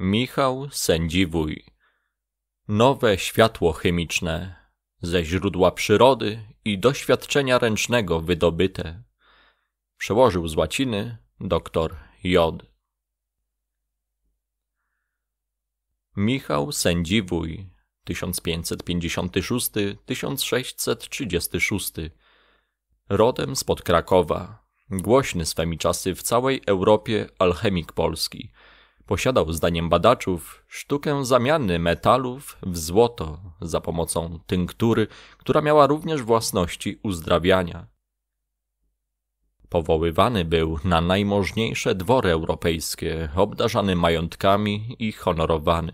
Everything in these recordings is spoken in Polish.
Michał Sędziwój Nowe światło chemiczne ze źródła przyrody i doświadczenia ręcznego wydobyte. Przełożył z łaciny doktor J. Michał Sędziwój 1556-1636 Rodem spod Krakowa, głośny swemi czasy w całej Europie alchemik polski – Posiadał zdaniem badaczów sztukę zamiany metalów w złoto za pomocą tynktury, która miała również własności uzdrawiania. Powoływany był na najmożniejsze dwory europejskie, obdarzany majątkami i honorowany.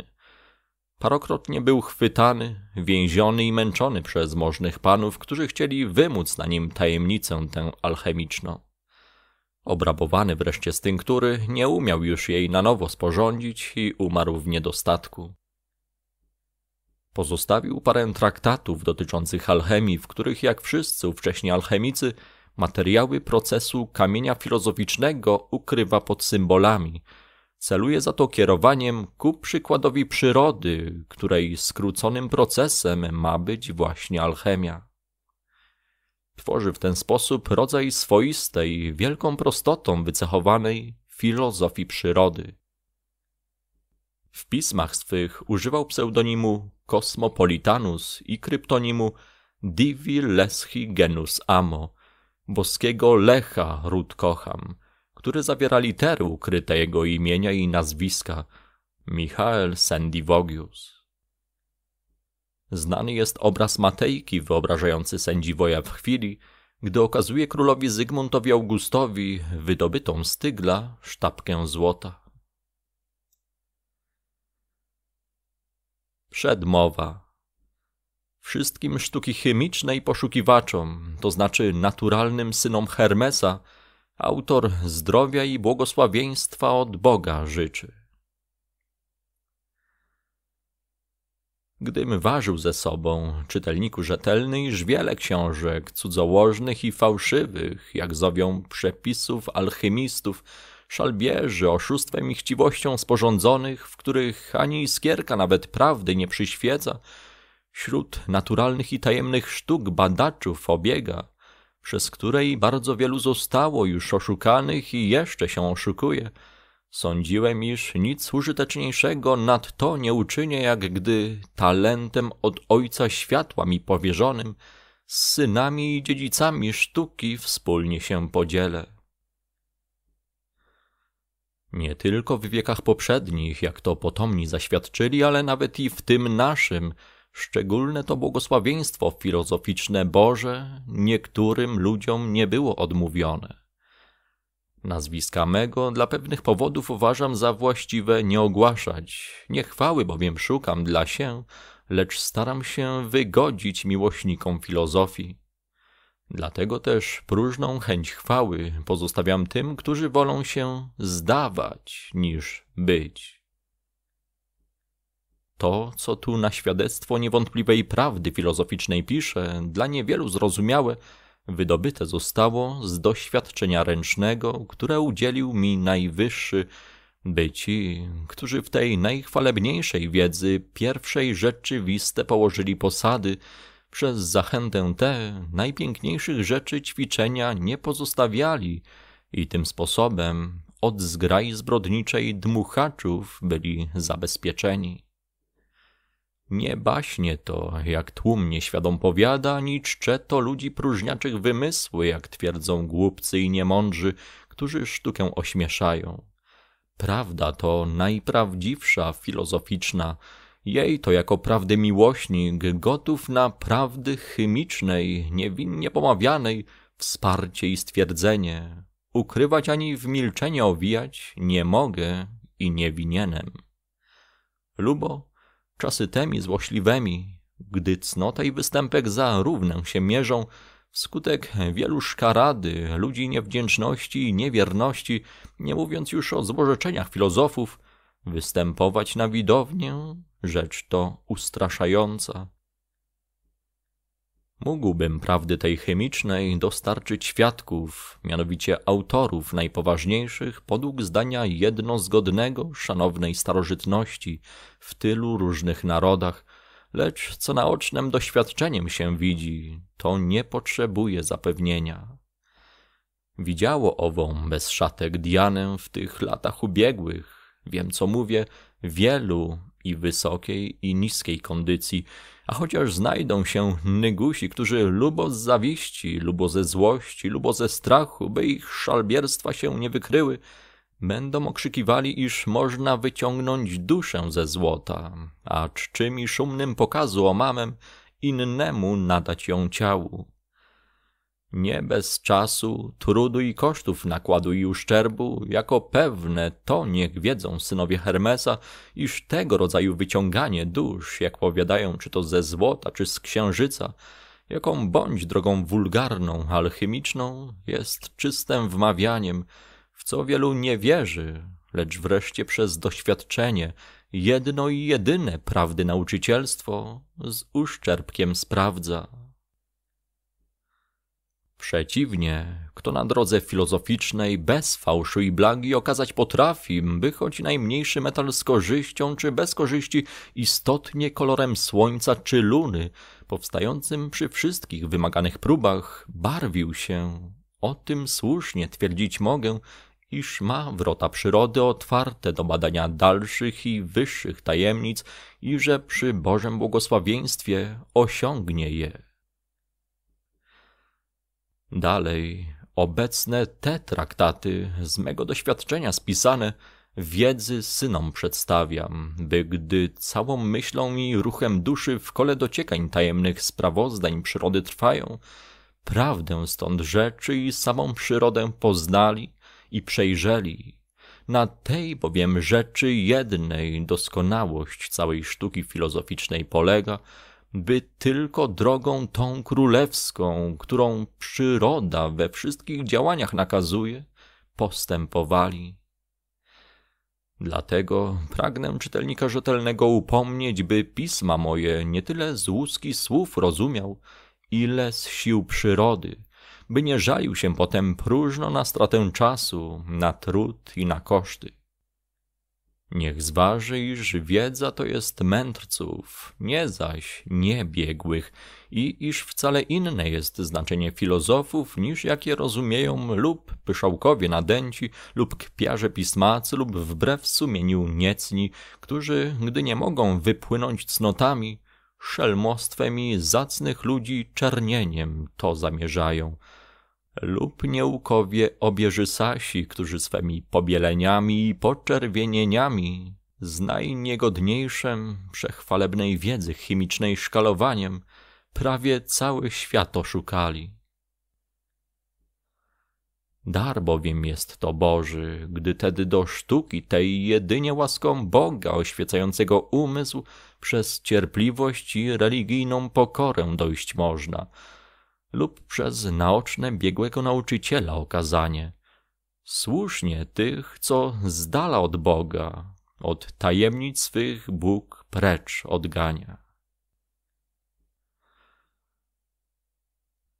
Parokrotnie był chwytany, więziony i męczony przez możnych panów, którzy chcieli wymóc na nim tajemnicę tę alchemiczną. Obrabowany wreszcie z tynktury, nie umiał już jej na nowo sporządzić i umarł w niedostatku. Pozostawił parę traktatów dotyczących alchemii, w których, jak wszyscy ówcześni alchemicy, materiały procesu kamienia filozoficznego ukrywa pod symbolami. Celuje za to kierowaniem ku przykładowi przyrody, której skróconym procesem ma być właśnie alchemia. Tworzy w ten sposób rodzaj swoistej, wielką prostotą wycechowanej filozofii przyrody. W pismach swych używał pseudonimu Kosmopolitanus i kryptonimu Divi Leschi Genus Amo, boskiego Lecha Kocham, który zawiera litery ukryte jego imienia i nazwiska, Michael Sendivogius. Znany jest obraz Matejki wyobrażający sędziwoja w chwili, gdy okazuje królowi Zygmuntowi Augustowi wydobytą z tygla sztabkę złota. Przedmowa Wszystkim sztuki chemicznej poszukiwaczom, to znaczy naturalnym synom Hermesa, autor zdrowia i błogosławieństwa od Boga życzy. Gdym ważył ze sobą, czytelniku rzetelny, iż wiele książek, cudzołożnych i fałszywych, jak zowią przepisów alchymistów, szalbierzy, oszustwem i chciwością sporządzonych, w których ani iskierka nawet prawdy nie przyświeca, wśród naturalnych i tajemnych sztuk badaczów obiega, przez której bardzo wielu zostało już oszukanych i jeszcze się oszukuje – Sądziłem, iż nic użyteczniejszego nad to nie uczynię, jak gdy talentem od Ojca Światła mi powierzonym z synami i dziedzicami sztuki wspólnie się podzielę. Nie tylko w wiekach poprzednich, jak to potomni zaświadczyli, ale nawet i w tym naszym, szczególne to błogosławieństwo filozoficzne Boże niektórym ludziom nie było odmówione. Nazwiska mego dla pewnych powodów uważam za właściwe nie ogłaszać, nie chwały bowiem szukam dla się, lecz staram się wygodzić miłośnikom filozofii. Dlatego też próżną chęć chwały pozostawiam tym, którzy wolą się zdawać niż być. To, co tu na świadectwo niewątpliwej prawdy filozoficznej piszę, dla niewielu zrozumiałe, wydobyte zostało z doświadczenia ręcznego, które udzielił mi najwyższy, by ci, którzy w tej najchwalebniejszej wiedzy pierwszej rzeczywiste położyli posady, przez zachętę te najpiękniejszych rzeczy ćwiczenia nie pozostawiali i tym sposobem od zgrai zbrodniczej dmuchaczów byli zabezpieczeni. Nie baśnie to, jak tłum nieświadom powiada, ni czcze to ludzi próżniaczych wymysły, jak twierdzą głupcy i niemądrzy, którzy sztukę ośmieszają. Prawda to najprawdziwsza, filozoficzna, jej to jako prawdy miłośnik, gotów na prawdy chemicznej, niewinnie pomawianej, wsparcie i stwierdzenie. Ukrywać ani w milczenie owijać nie mogę i nie winienem. Lubo Czasy temi złośliwymi, gdy cnota i występek za równę się mierzą, wskutek wielu szkarady, ludzi niewdzięczności i niewierności, nie mówiąc już o złorzeczeniach filozofów, występować na widownię, rzecz to ustraszająca. Mógłbym prawdy tej chemicznej dostarczyć świadków, mianowicie autorów najpoważniejszych podług zdania jednozgodnego szanownej starożytności w tylu różnych narodach, lecz co naocznym doświadczeniem się widzi, to nie potrzebuje zapewnienia. Widziało ową bez szatek Dianę w tych latach ubiegłych, wiem co mówię, wielu i wysokiej i niskiej kondycji, a chociaż znajdą się nygusi, którzy lubo z zawiści, lubo ze złości, lubo ze strachu, by ich szalbierstwa się nie wykryły, będą okrzykiwali, iż można wyciągnąć duszę ze złota, a czczymi szumnym pokazu omamem innemu nadać ją ciału nie bez czasu, trudu i kosztów, nakładu i uszczerbu, jako pewne to niech wiedzą synowie Hermesa, iż tego rodzaju wyciąganie dusz, jak powiadają, czy to ze złota, czy z księżyca, jaką bądź drogą wulgarną, alchemiczną, jest czystym wmawianiem, w co wielu nie wierzy, lecz wreszcie przez doświadczenie, jedno i jedyne prawdy nauczycielstwo z uszczerbkiem sprawdza, Przeciwnie, kto na drodze filozoficznej bez fałszu i blagi okazać potrafi, by choć najmniejszy metal z korzyścią czy bez korzyści istotnie kolorem słońca czy luny, powstającym przy wszystkich wymaganych próbach, barwił się. O tym słusznie twierdzić mogę, iż ma wrota przyrody otwarte do badania dalszych i wyższych tajemnic i że przy Bożym błogosławieństwie osiągnie je. Dalej, obecne te traktaty, z mego doświadczenia spisane, wiedzy synom przedstawiam, by gdy całą myślą i ruchem duszy w kole dociekań tajemnych sprawozdań przyrody trwają, prawdę stąd rzeczy i samą przyrodę poznali i przejrzeli. Na tej bowiem rzeczy jednej doskonałość całej sztuki filozoficznej polega, by tylko drogą tą królewską, którą przyroda we wszystkich działaniach nakazuje, postępowali. Dlatego pragnę czytelnika rzetelnego upomnieć, by pisma moje nie tyle z łuski słów rozumiał, ile z sił przyrody, by nie żalił się potem próżno na stratę czasu, na trud i na koszty. Niech zważy, iż wiedza to jest mędrców, nie zaś niebiegłych, i iż wcale inne jest znaczenie filozofów niż jakie rozumieją lub pyszałkowie nadęci, lub kpiarze pismacy, lub wbrew sumieniu niecni, którzy, gdy nie mogą wypłynąć cnotami, szelmostwem i zacnych ludzi czernieniem to zamierzają – lub nieukowie obieżysasi, którzy swymi pobieleniami i poczerwienieniami z najniegodniejszym przechwalebnej wiedzy chemicznej szkalowaniem prawie cały świat oszukali. Dar bowiem jest to Boży, gdy tedy do sztuki tej jedynie łaską Boga oświecającego umysł przez cierpliwość i religijną pokorę dojść można – lub przez naoczne biegłego nauczyciela okazanie. Słusznie tych, co z dala od Boga, od tajemnic swych Bóg precz odgania.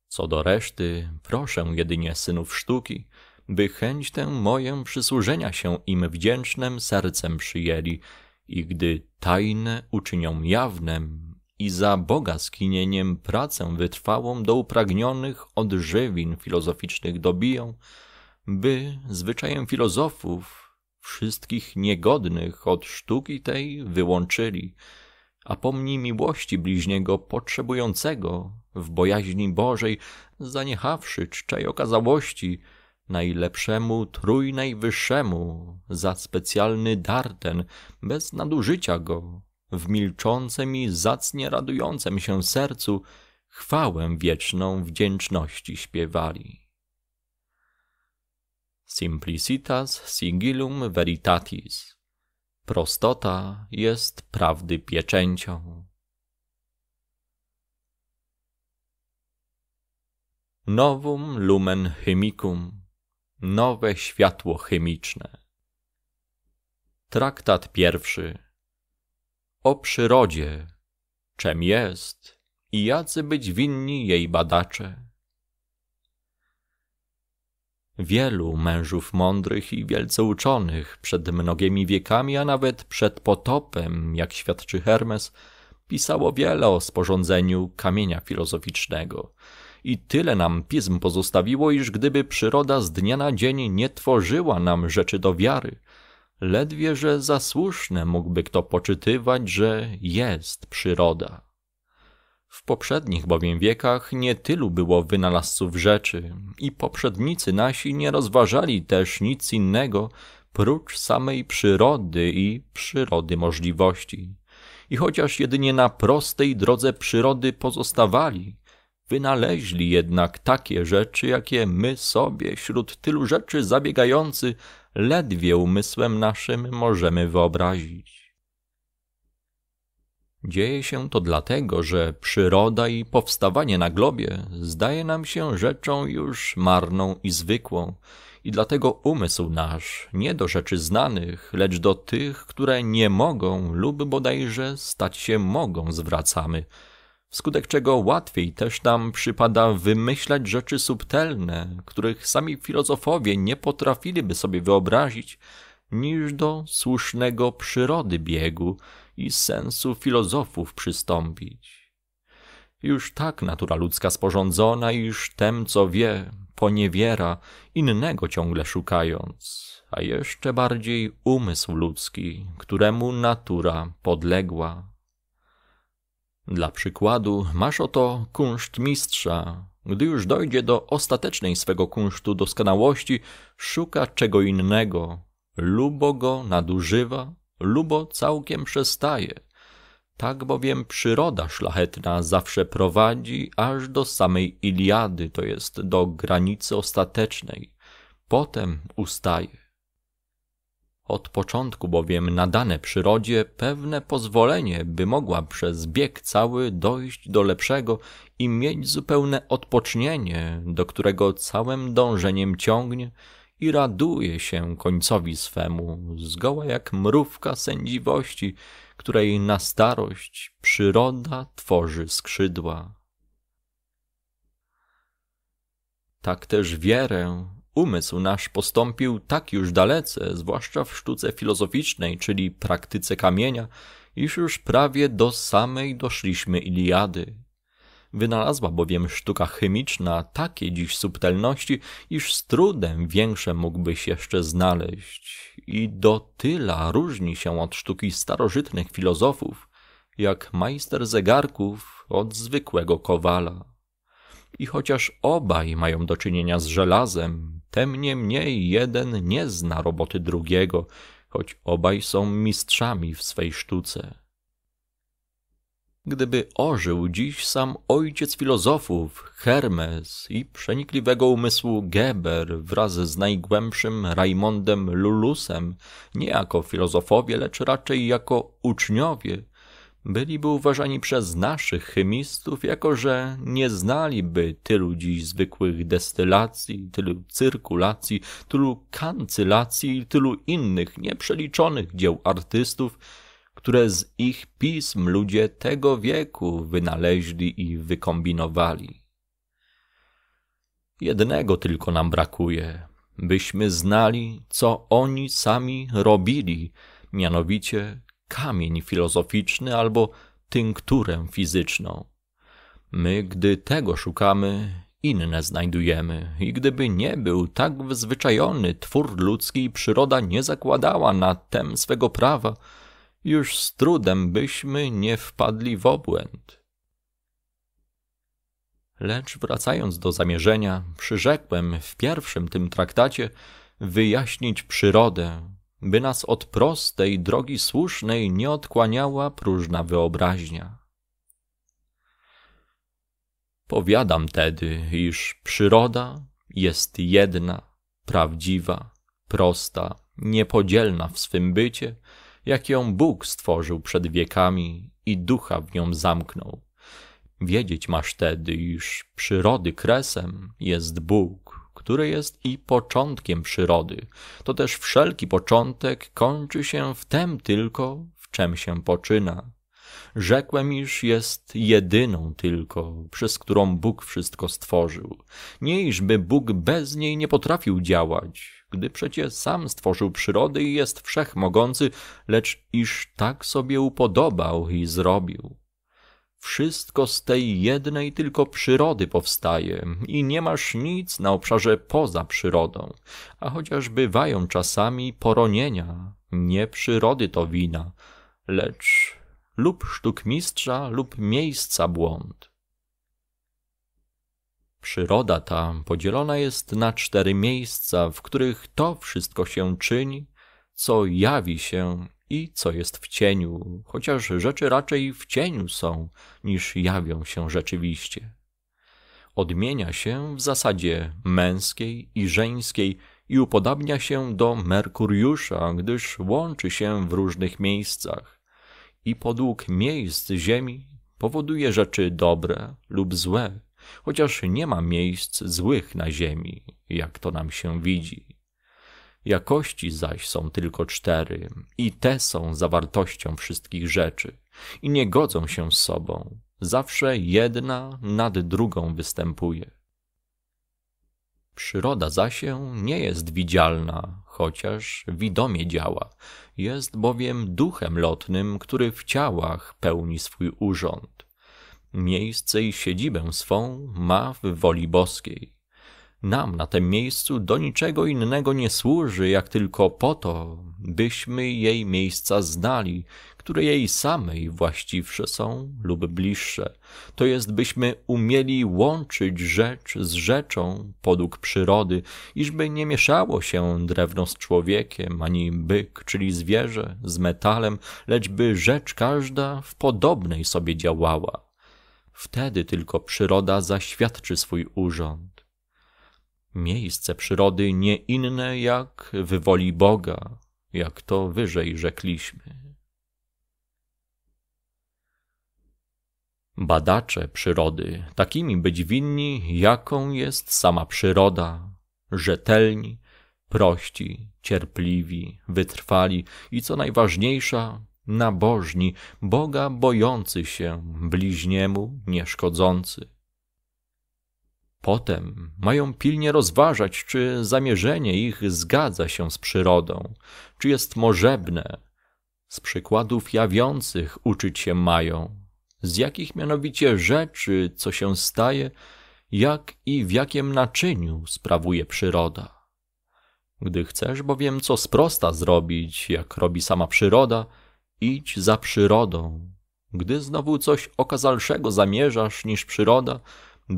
Co do reszty, proszę jedynie synów sztuki, by chęć tę moję przysłużenia się im wdzięcznym sercem przyjęli i gdy tajne uczynią jawnem, i za Boga skinieniem pracę wytrwałą do upragnionych odżywin filozoficznych dobiją, by zwyczajem filozofów wszystkich niegodnych od sztuki tej wyłączyli, a pomni miłości bliźniego potrzebującego w bojaźni Bożej, zaniechawszy czczej okazałości, najlepszemu trójnajwyższemu za specjalny dar ten, bez nadużycia go, w milczącym i zacnie radującym się sercu chwałę wieczną wdzięczności śpiewali. Simplicitas sigillum veritatis. Prostota jest prawdy pieczęcią. Novum lumen chymicum. Nowe światło chemiczne. Traktat pierwszy o przyrodzie, czem jest i jacy być winni jej badacze. Wielu mężów mądrych i wielce uczonych przed mnogimi wiekami, a nawet przed potopem, jak świadczy Hermes, pisało wiele o sporządzeniu kamienia filozoficznego. I tyle nam pism pozostawiło, iż gdyby przyroda z dnia na dzień nie tworzyła nam rzeczy do wiary, ledwie że za słuszne mógłby kto poczytywać, że jest przyroda. W poprzednich bowiem wiekach nie tylu było wynalazców rzeczy i poprzednicy nasi nie rozważali też nic innego prócz samej przyrody i przyrody możliwości. I chociaż jedynie na prostej drodze przyrody pozostawali, wynaleźli jednak takie rzeczy, jakie my sobie wśród tylu rzeczy zabiegający ledwie umysłem naszym możemy wyobrazić. Dzieje się to dlatego, że przyroda i powstawanie na globie zdaje nam się rzeczą już marną i zwykłą, i dlatego umysł nasz nie do rzeczy znanych, lecz do tych, które nie mogą lub bodajże stać się mogą zwracamy – wskutek czego łatwiej też nam przypada wymyślać rzeczy subtelne, których sami filozofowie nie potrafiliby sobie wyobrazić, niż do słusznego przyrody biegu i sensu filozofów przystąpić. Już tak natura ludzka sporządzona, iż tem, co wie, poniewiera, innego ciągle szukając, a jeszcze bardziej umysł ludzki, któremu natura podległa. Dla przykładu masz oto kunszt mistrza. Gdy już dojdzie do ostatecznej swego kunsztu doskonałości, szuka czego innego. Lubo go nadużywa, lubo całkiem przestaje. Tak bowiem przyroda szlachetna zawsze prowadzi aż do samej Iliady, to jest do granicy ostatecznej. Potem ustaje. Od początku bowiem nadane przyrodzie pewne pozwolenie, by mogła przez bieg cały dojść do lepszego i mieć zupełne odpocznienie, do którego całym dążeniem ciągnie i raduje się końcowi swemu, zgoła jak mrówka sędziwości, której na starość przyroda tworzy skrzydła. Tak też wierę Umysł nasz postąpił tak już dalece, zwłaszcza w sztuce filozoficznej, czyli praktyce kamienia, iż już prawie do samej doszliśmy Iliady. Wynalazła bowiem sztuka chemiczna takie dziś subtelności, iż z trudem większe mógłbyś jeszcze znaleźć. I do tyla różni się od sztuki starożytnych filozofów, jak majster zegarków od zwykłego kowala. I chociaż obaj mają do czynienia z żelazem, Tem niemniej jeden nie zna roboty drugiego, choć obaj są mistrzami w swej sztuce. Gdyby ożył dziś sam ojciec filozofów, Hermes i przenikliwego umysłu Geber wraz z najgłębszym Raimondem Lulusem, nie jako filozofowie, lecz raczej jako uczniowie, byliby uważani przez naszych chemistów, jako, że nie znaliby tylu dziś zwykłych destylacji, tylu cyrkulacji, tylu kancylacji i tylu innych nieprzeliczonych dzieł artystów, które z ich pism ludzie tego wieku wynaleźli i wykombinowali. Jednego tylko nam brakuje, byśmy znali, co oni sami robili, mianowicie kamień filozoficzny albo tynkturę fizyczną. My, gdy tego szukamy, inne znajdujemy, i gdyby nie był tak wyzwyczajony twór ludzki, przyroda nie zakładała na tem swego prawa, już z trudem byśmy nie wpadli w obłęd. Lecz wracając do zamierzenia, przyrzekłem w pierwszym tym traktacie wyjaśnić przyrodę, by nas od prostej drogi słusznej nie odkłaniała próżna wyobraźnia. Powiadam tedy, iż przyroda jest jedna, prawdziwa, prosta, niepodzielna w swym bycie, jak ją Bóg stworzył przed wiekami i ducha w nią zamknął. Wiedzieć masz tedy, iż przyrody kresem jest Bóg, który jest i początkiem przyrody. To też wszelki początek kończy się w tem tylko, w czym się poczyna. Rzekłem, iż jest jedyną tylko, przez którą Bóg wszystko stworzył. Nie iżby Bóg bez niej nie potrafił działać, gdy przecie sam stworzył przyrody i jest wszechmogący, lecz iż tak sobie upodobał i zrobił. Wszystko z tej jednej tylko przyrody powstaje i nie masz nic na obszarze poza przyrodą, a chociaż bywają czasami poronienia, nie przyrody to wina, lecz lub sztuk mistrza, lub miejsca błąd. Przyroda ta podzielona jest na cztery miejsca, w których to wszystko się czyni, co jawi się i co jest w cieniu, chociaż rzeczy raczej w cieniu są niż jawią się rzeczywiście. Odmienia się w zasadzie męskiej i żeńskiej i upodabnia się do Merkuriusza, gdyż łączy się w różnych miejscach. I podług miejsc Ziemi powoduje rzeczy dobre lub złe, chociaż nie ma miejsc złych na Ziemi, jak to nam się widzi. Jakości zaś są tylko cztery, i te są zawartością wszystkich rzeczy, i nie godzą się z sobą. Zawsze jedna nad drugą występuje. Przyroda zaś się nie jest widzialna, chociaż widomie działa. Jest bowiem duchem lotnym, który w ciałach pełni swój urząd. Miejsce i siedzibę swą ma w woli boskiej nam na tym miejscu do niczego innego nie służy, jak tylko po to, byśmy jej miejsca znali, które jej samej właściwsze są lub bliższe, to jest byśmy umieli łączyć rzecz z rzeczą podług przyrody, iżby nie mieszało się drewno z człowiekiem, ani byk, czyli zwierzę, z metalem, lecz by rzecz każda w podobnej sobie działała. Wtedy tylko przyroda zaświadczy swój urząd. Miejsce przyrody nie inne jak wywoli Boga, jak to wyżej rzekliśmy. Badacze przyrody, takimi być winni, jaką jest sama przyroda, rzetelni, prości, cierpliwi, wytrwali i co najważniejsza, nabożni, Boga bojący się, bliźniemu nieszkodzący. Potem mają pilnie rozważać, czy zamierzenie ich zgadza się z przyrodą, czy jest możebne. Z przykładów jawiących uczyć się mają, z jakich mianowicie rzeczy, co się staje, jak i w jakim naczyniu sprawuje przyroda. Gdy chcesz bowiem co sprosta zrobić, jak robi sama przyroda, idź za przyrodą. Gdy znowu coś okazalszego zamierzasz niż przyroda,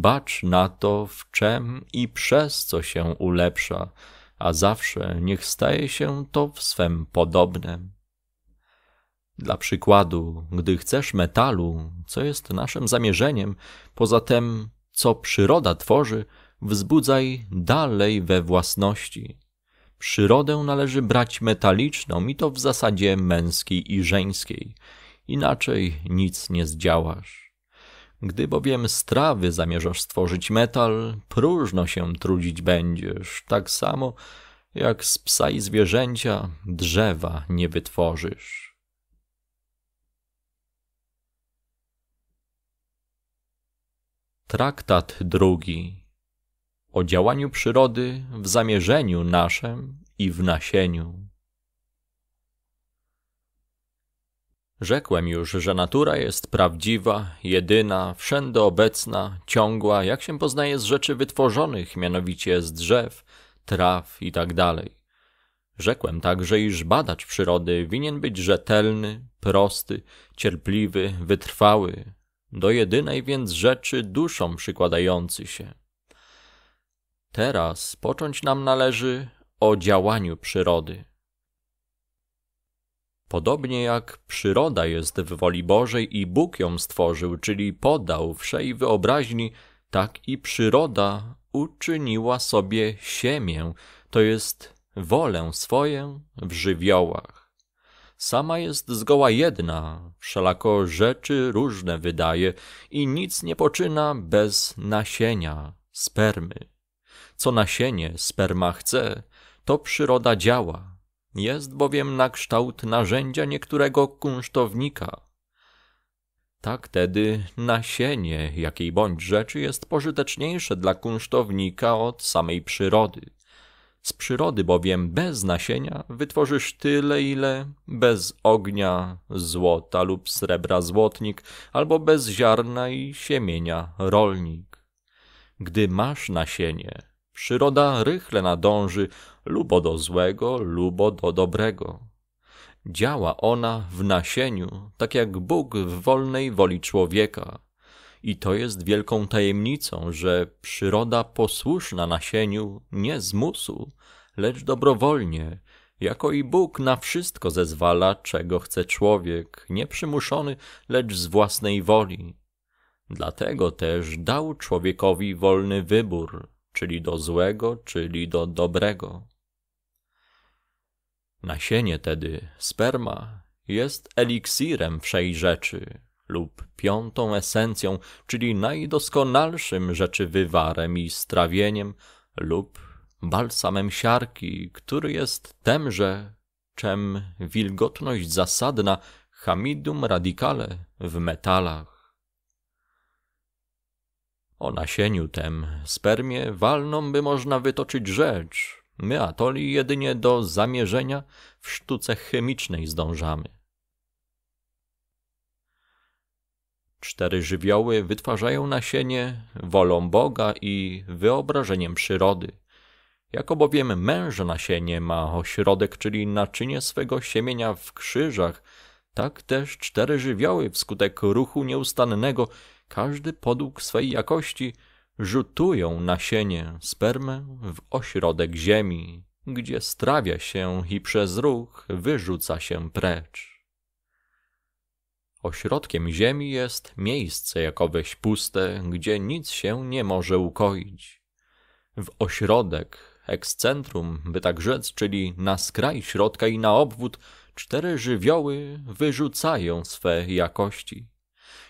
Bacz na to, w czem i przez co się ulepsza, a zawsze niech staje się to w swem podobnem. Dla przykładu, gdy chcesz metalu, co jest naszym zamierzeniem, poza tym, co przyroda tworzy, wzbudzaj dalej we własności. Przyrodę należy brać metaliczną i to w zasadzie męskiej i żeńskiej, inaczej nic nie zdziałasz. Gdy bowiem z trawy zamierzasz stworzyć metal, próżno się trudzić będziesz, tak samo jak z psa i zwierzęcia drzewa nie wytworzysz. Traktat drugi o działaniu przyrody w zamierzeniu naszym i w nasieniu. Rzekłem już, że natura jest prawdziwa, jedyna, obecna, ciągła, jak się poznaje z rzeczy wytworzonych, mianowicie z drzew, traw itd. Tak Rzekłem także, iż badacz przyrody winien być rzetelny, prosty, cierpliwy, wytrwały, do jedynej więc rzeczy duszą przykładający się. Teraz począć nam należy o działaniu przyrody. Podobnie jak przyroda jest w woli Bożej i Bóg ją stworzył, czyli podał wszej wyobraźni, tak i przyroda uczyniła sobie siemię, to jest wolę swoją w żywiołach. Sama jest zgoła jedna, wszelako rzeczy różne wydaje i nic nie poczyna bez nasienia, spermy. Co nasienie sperma chce, to przyroda działa jest bowiem na kształt narzędzia niektórego kunsztownika. Tak tedy nasienie jakiej bądź rzeczy jest pożyteczniejsze dla kunsztownika od samej przyrody. Z przyrody bowiem bez nasienia wytworzysz tyle, ile bez ognia, złota lub srebra złotnik, albo bez ziarna i siemienia rolnik. Gdy masz nasienie, przyroda rychle nadąży, lubo do złego, lubo do dobrego. Działa ona w nasieniu, tak jak Bóg w wolnej woli człowieka. I to jest wielką tajemnicą, że przyroda posłuszna nasieniu nie z musu, lecz dobrowolnie, jako i Bóg na wszystko zezwala, czego chce człowiek, nie przymuszony, lecz z własnej woli. Dlatego też dał człowiekowi wolny wybór, czyli do złego, czyli do dobrego. Nasienie tedy, sperma, jest eliksirem wszej rzeczy lub piątą esencją, czyli najdoskonalszym rzeczy wywarem i strawieniem lub balsamem siarki, który jest temże, czem wilgotność zasadna hamidum radicale w metalach. O nasieniu tem spermie walną by można wytoczyć rzecz, My, atoli, jedynie do zamierzenia w sztuce chemicznej zdążamy. Cztery żywioły wytwarzają nasienie wolą Boga i wyobrażeniem przyrody. Jako bowiem męż nasienie ma ośrodek, czyli naczynie swego siemienia w krzyżach, tak też cztery żywioły wskutek ruchu nieustannego, każdy podług swej jakości – rzutują nasienie spermę w ośrodek ziemi, gdzie strawia się i przez ruch wyrzuca się precz. Ośrodkiem ziemi jest miejsce jakoweś puste, gdzie nic się nie może ukoić. W ośrodek, ekscentrum, by tak rzec, czyli na skraj środka i na obwód, cztery żywioły wyrzucają swe jakości.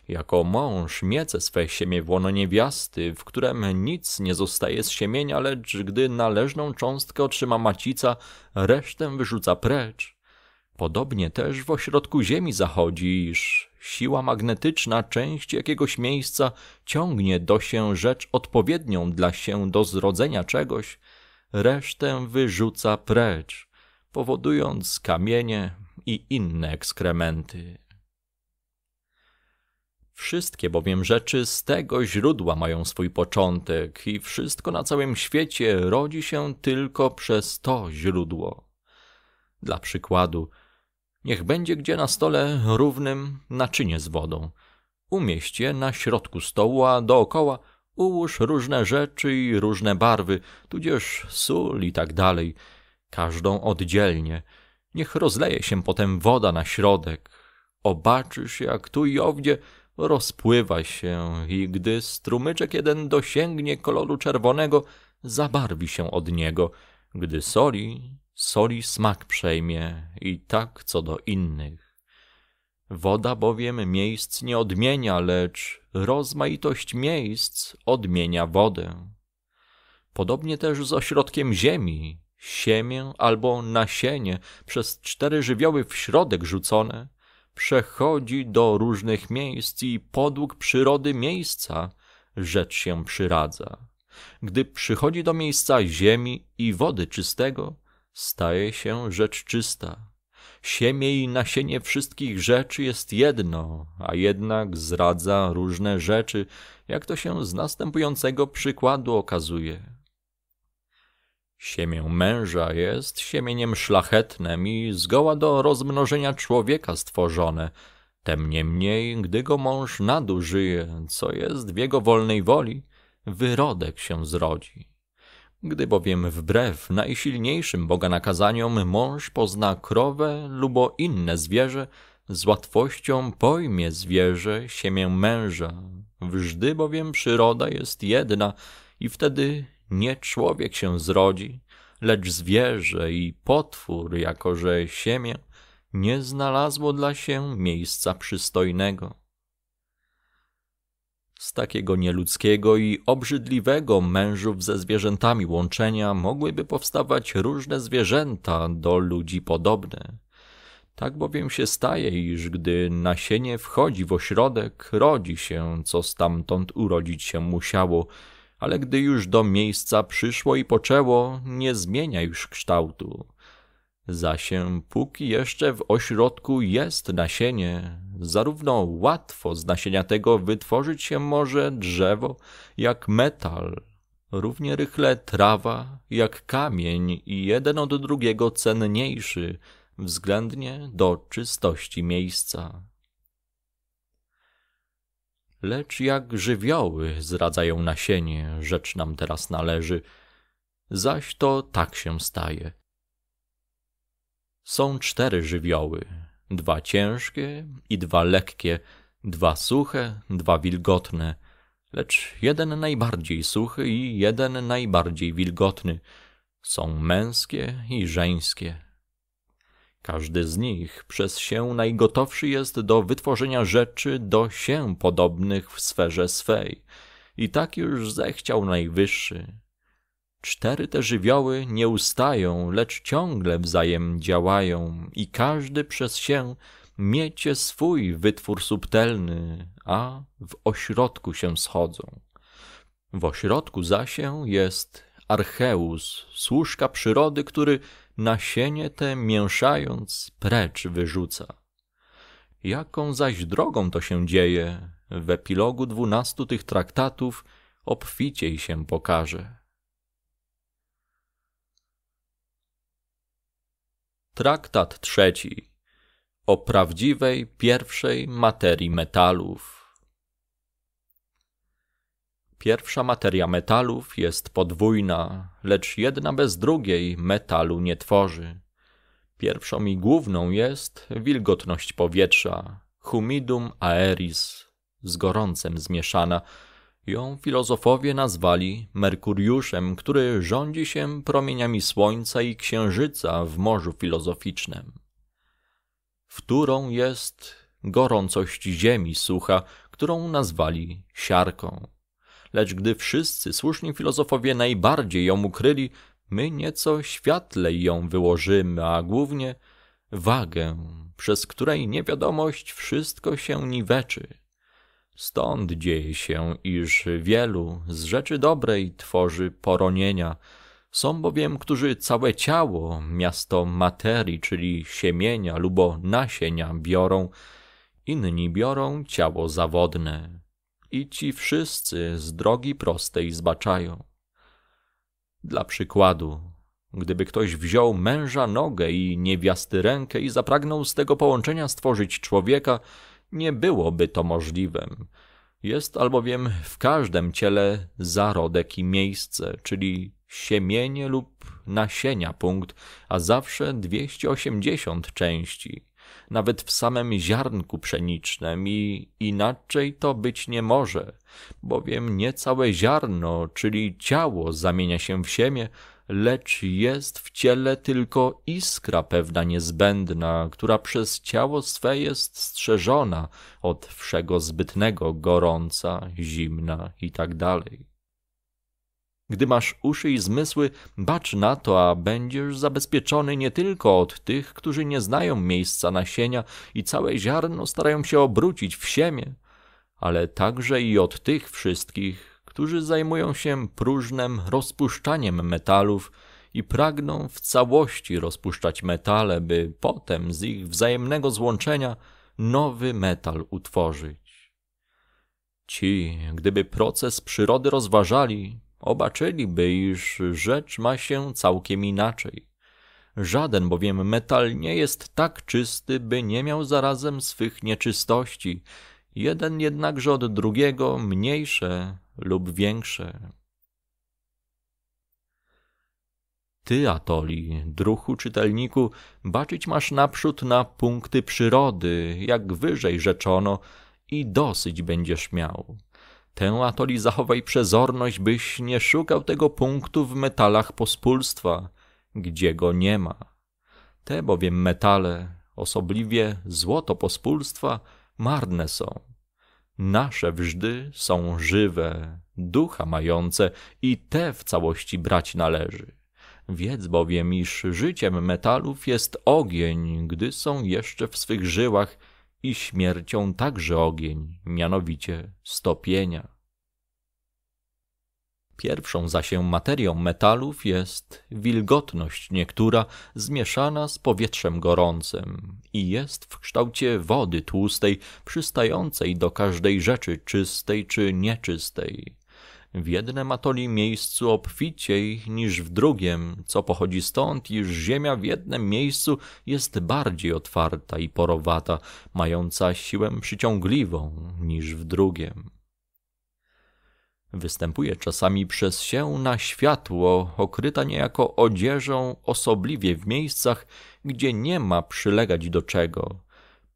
Jako mąż miece swe siemię w łono niewiasty, w którem nic nie zostaje z siemienia, lecz gdy należną cząstkę otrzyma macica, resztę wyrzuca precz. Podobnie też w ośrodku ziemi zachodzi, iż siła magnetyczna część jakiegoś miejsca ciągnie do się rzecz odpowiednią dla się do zrodzenia czegoś, resztę wyrzuca precz, powodując kamienie i inne ekskrementy. Wszystkie bowiem rzeczy z tego źródła mają swój początek i wszystko na całym świecie rodzi się tylko przez to źródło. Dla przykładu, niech będzie gdzie na stole równym naczynie z wodą. Umieść je na środku stołu, a dookoła ułóż różne rzeczy i różne barwy, tudzież sól i tak dalej, każdą oddzielnie. Niech rozleje się potem woda na środek. Obaczysz, jak tu i owdzie rozpływa się i gdy strumyczek jeden dosięgnie koloru czerwonego, zabarwi się od niego, gdy soli, soli smak przejmie i tak co do innych. Woda bowiem miejsc nie odmienia, lecz rozmaitość miejsc odmienia wodę. Podobnie też z ośrodkiem ziemi, siemię albo nasienie przez cztery żywioły w środek rzucone – przechodzi do różnych miejsc i podług przyrody miejsca rzecz się przyradza. Gdy przychodzi do miejsca ziemi i wody czystego, staje się rzecz czysta. Siemię i nasienie wszystkich rzeczy jest jedno, a jednak zradza różne rzeczy, jak to się z następującego przykładu okazuje. Siemię męża jest siemieniem szlachetnym i zgoła do rozmnożenia człowieka stworzone. Tem niemniej, gdy go mąż nadużyje, co jest w jego wolnej woli, wyrodek się zrodzi. Gdy bowiem wbrew najsilniejszym Boga nakazaniom mąż pozna krowę lubo inne zwierzę, z łatwością pojmie zwierzę siemię męża. Wżdy bowiem przyroda jest jedna i wtedy nie człowiek się zrodzi, lecz zwierzę i potwór, jako że siemię nie znalazło dla się miejsca przystojnego. Z takiego nieludzkiego i obrzydliwego mężów ze zwierzętami łączenia mogłyby powstawać różne zwierzęta do ludzi podobne. Tak bowiem się staje, iż gdy nasienie wchodzi w ośrodek, rodzi się, co stamtąd urodzić się musiało, ale gdy już do miejsca przyszło i poczęło, nie zmienia już kształtu. Zasię póki jeszcze w ośrodku jest nasienie, zarówno łatwo z nasienia tego wytworzyć się może drzewo, jak metal, równie rychle trawa, jak kamień i jeden od drugiego cenniejszy, względnie do czystości miejsca. Lecz jak żywioły zradzają nasienie, rzecz nam teraz należy, zaś to tak się staje. Są cztery żywioły, dwa ciężkie i dwa lekkie, dwa suche, dwa wilgotne, lecz jeden najbardziej suchy i jeden najbardziej wilgotny. Są męskie i żeńskie. Każdy z nich przez się najgotowszy jest do wytworzenia rzeczy do się podobnych w sferze swej. I tak już zechciał najwyższy. Cztery te żywioły nie ustają, lecz ciągle wzajem działają i każdy przez się miecie swój wytwór subtelny, a w ośrodku się schodzą. W ośrodku zaś jest Archeus, służka przyrody, który nasienie te mięszając precz wyrzuca. Jaką zaś drogą to się dzieje, w epilogu dwunastu tych traktatów obficiej się pokaże. Traktat trzeci o prawdziwej pierwszej materii metalów. Pierwsza materia metalów jest podwójna, lecz jedna bez drugiej metalu nie tworzy. Pierwszą i główną jest wilgotność powietrza, humidum aeris, z gorącem zmieszana. Ją filozofowie nazwali Merkuriuszem, który rządzi się promieniami Słońca i Księżyca w Morzu Filozoficznym. Wtórą jest gorącość Ziemi sucha, którą nazwali siarką lecz gdy wszyscy słuszni filozofowie najbardziej ją ukryli, my nieco światlej ją wyłożymy, a głównie wagę, przez której niewiadomość wszystko się niweczy. Stąd dzieje się, iż wielu z rzeczy dobrej tworzy poronienia. Są bowiem, którzy całe ciało, miasto materii, czyli siemienia lubo nasienia biorą, inni biorą ciało zawodne i ci wszyscy z drogi prostej zbaczają. Dla przykładu, gdyby ktoś wziął męża nogę i niewiasty rękę i zapragnął z tego połączenia stworzyć człowieka, nie byłoby to możliwym. Jest albowiem w każdym ciele zarodek i miejsce, czyli siemienie lub nasienia punkt, a zawsze 280 części nawet w samym ziarnku pszenicznym i inaczej to być nie może, bowiem nie całe ziarno, czyli ciało, zamienia się w siemię, lecz jest w ciele tylko iskra pewna niezbędna, która przez ciało swe jest strzeżona od wszego zbytnego gorąca, zimna i tak dalej. Gdy masz uszy i zmysły, bacz na to, a będziesz zabezpieczony nie tylko od tych, którzy nie znają miejsca nasienia i całe ziarno starają się obrócić w siemię, ale także i od tych wszystkich, którzy zajmują się próżnem rozpuszczaniem metalów i pragną w całości rozpuszczać metale, by potem z ich wzajemnego złączenia nowy metal utworzyć. Ci, gdyby proces przyrody rozważali, obaczyliby, iż rzecz ma się całkiem inaczej. Żaden bowiem metal nie jest tak czysty, by nie miał zarazem swych nieczystości, jeden jednakże od drugiego mniejsze lub większe. Ty, Atoli, druhu czytelniku, baczyć masz naprzód na punkty przyrody, jak wyżej rzeczono, i dosyć będziesz miał. Tę atoli zachowaj przezorność, byś nie szukał tego punktu w metalach pospólstwa, gdzie go nie ma. Te bowiem metale, osobliwie złoto pospólstwa, marne są. Nasze wżdy są żywe, ducha mające i te w całości brać należy. Wiedz bowiem, iż życiem metalów jest ogień, gdy są jeszcze w swych żyłach i śmiercią także ogień, mianowicie stopienia. Pierwszą zaś materią metalów jest wilgotność niektóra zmieszana z powietrzem gorącym i jest w kształcie wody tłustej przystającej do każdej rzeczy czystej czy nieczystej. W jednym atoli miejscu obficiej niż w drugiem, co pochodzi stąd, iż ziemia w jednym miejscu jest bardziej otwarta i porowata, mająca siłę przyciągliwą niż w drugiem. Występuje czasami przez się na światło, okryta niejako odzieżą, osobliwie w miejscach, gdzie nie ma przylegać do czego,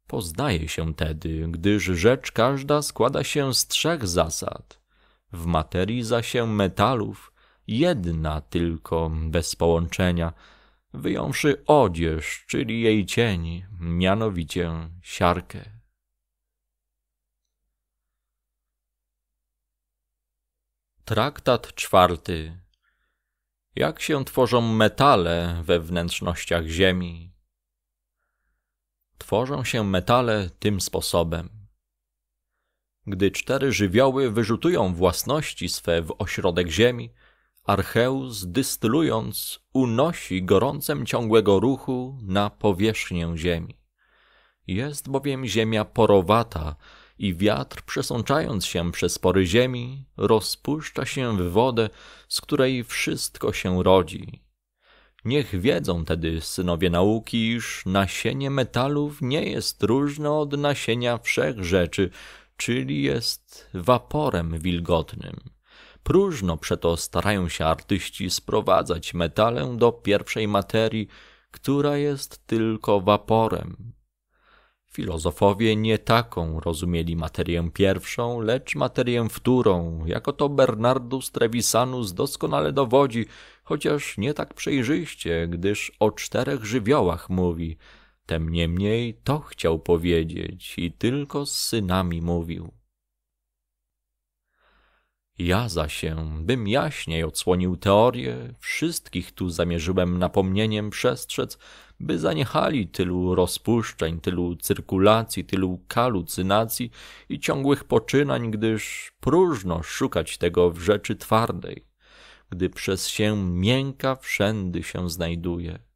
Poznaje się tedy, gdyż rzecz każda składa się z trzech zasad: w materii za się metalów jedna tylko bez połączenia, wyjąwszy odzież, czyli jej cień, mianowicie siarkę. Traktat czwarty. Jak się tworzą metale we wnętrznościach Ziemi? Tworzą się metale tym sposobem. Gdy cztery żywioły wyrzutują własności swe w ośrodek ziemi, Archeus, dystylując, unosi gorącem ciągłego ruchu na powierzchnię ziemi. Jest bowiem ziemia porowata i wiatr, przesączając się przez pory ziemi, rozpuszcza się w wodę, z której wszystko się rodzi. Niech wiedzą tedy synowie nauki, iż nasienie metalów nie jest różne od nasienia wszech rzeczy, czyli jest waporem wilgotnym. Próżno przeto starają się artyści sprowadzać metalę do pierwszej materii, która jest tylko waporem. Filozofowie nie taką rozumieli materię pierwszą, lecz materię wtórą, jako to Bernardus Trevisanus doskonale dowodzi, chociaż nie tak przejrzyście, gdyż o czterech żywiołach mówi – Tem niemniej to chciał powiedzieć i tylko z synami mówił. Ja za się, bym jaśniej odsłonił teorię, wszystkich tu zamierzyłem napomnieniem przestrzec, by zaniechali tylu rozpuszczeń, tylu cyrkulacji, tylu kalucynacji i ciągłych poczynań, gdyż próżno szukać tego w rzeczy twardej, gdy przez się miękka wszędy się znajduje.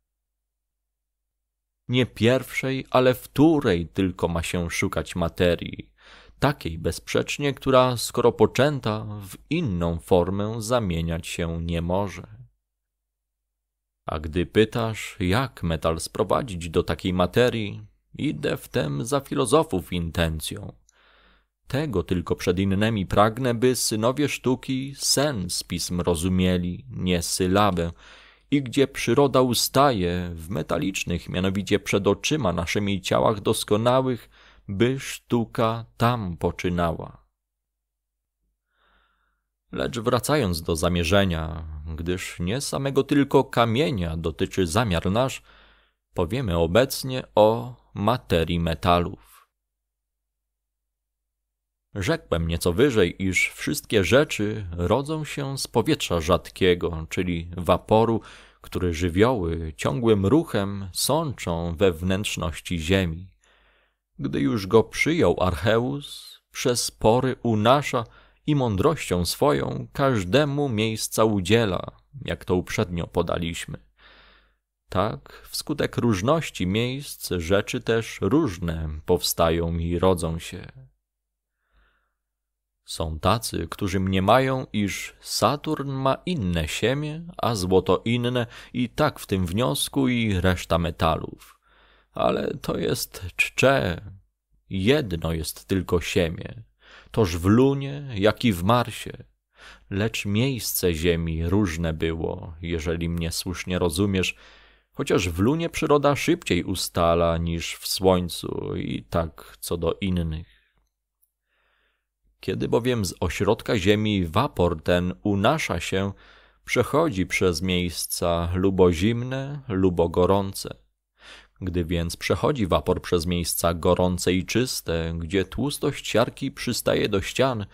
Nie pierwszej, ale wtórej tylko ma się szukać materii, takiej bezprzecznie, która skoro poczęta w inną formę zamieniać się nie może. A gdy pytasz, jak metal sprowadzić do takiej materii, idę wtem za filozofów intencją. Tego tylko przed innymi pragnę, by synowie sztuki sens pism rozumieli, nie sylabę, i gdzie przyroda ustaje w metalicznych, mianowicie przed oczyma naszymi ciałach doskonałych, by sztuka tam poczynała. Lecz wracając do zamierzenia, gdyż nie samego tylko kamienia dotyczy zamiar nasz, powiemy obecnie o materii metalów. Rzekłem nieco wyżej, iż wszystkie rzeczy rodzą się z powietrza rzadkiego, czyli waporu, który żywioły ciągłym ruchem sączą we wnętrzności ziemi. Gdy już go przyjął Archeus, przez pory unasza i mądrością swoją każdemu miejsca udziela, jak to uprzednio podaliśmy. Tak, wskutek różności miejsc rzeczy też różne powstają i rodzą się. Są tacy, którzy mniemają, iż Saturn ma inne siemię, a złoto inne i tak w tym wniosku i reszta metalów. Ale to jest czcze. Jedno jest tylko siemię, toż w Lunie, jak i w Marsie. Lecz miejsce Ziemi różne było, jeżeli mnie słusznie rozumiesz, chociaż w Lunie przyroda szybciej ustala niż w Słońcu i tak co do innych. Kiedy bowiem z ośrodka Ziemi wapor ten unasza się, przechodzi przez miejsca lubo zimne, lubo gorące. Gdy więc przechodzi wapor przez miejsca gorące i czyste, gdzie tłustość siarki przystaje do ścian,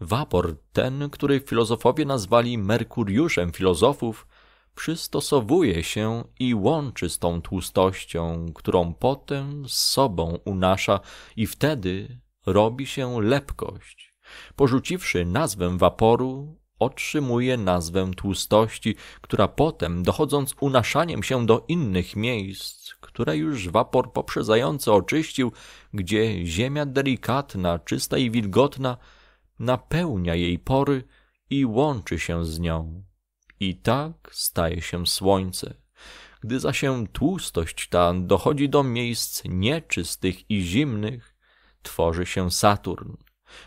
wapor ten, który filozofowie nazwali Merkuriuszem filozofów, przystosowuje się i łączy z tą tłustością, którą potem z sobą unasza i wtedy robi się lepkość. Porzuciwszy nazwę waporu, otrzymuje nazwę tłustości, która potem, dochodząc unaszaniem się do innych miejsc, które już wapor poprzedzający oczyścił, gdzie ziemia delikatna, czysta i wilgotna, napełnia jej pory i łączy się z nią. I tak staje się słońce. Gdy zaś się tłustość ta dochodzi do miejsc nieczystych i zimnych, tworzy się Saturn –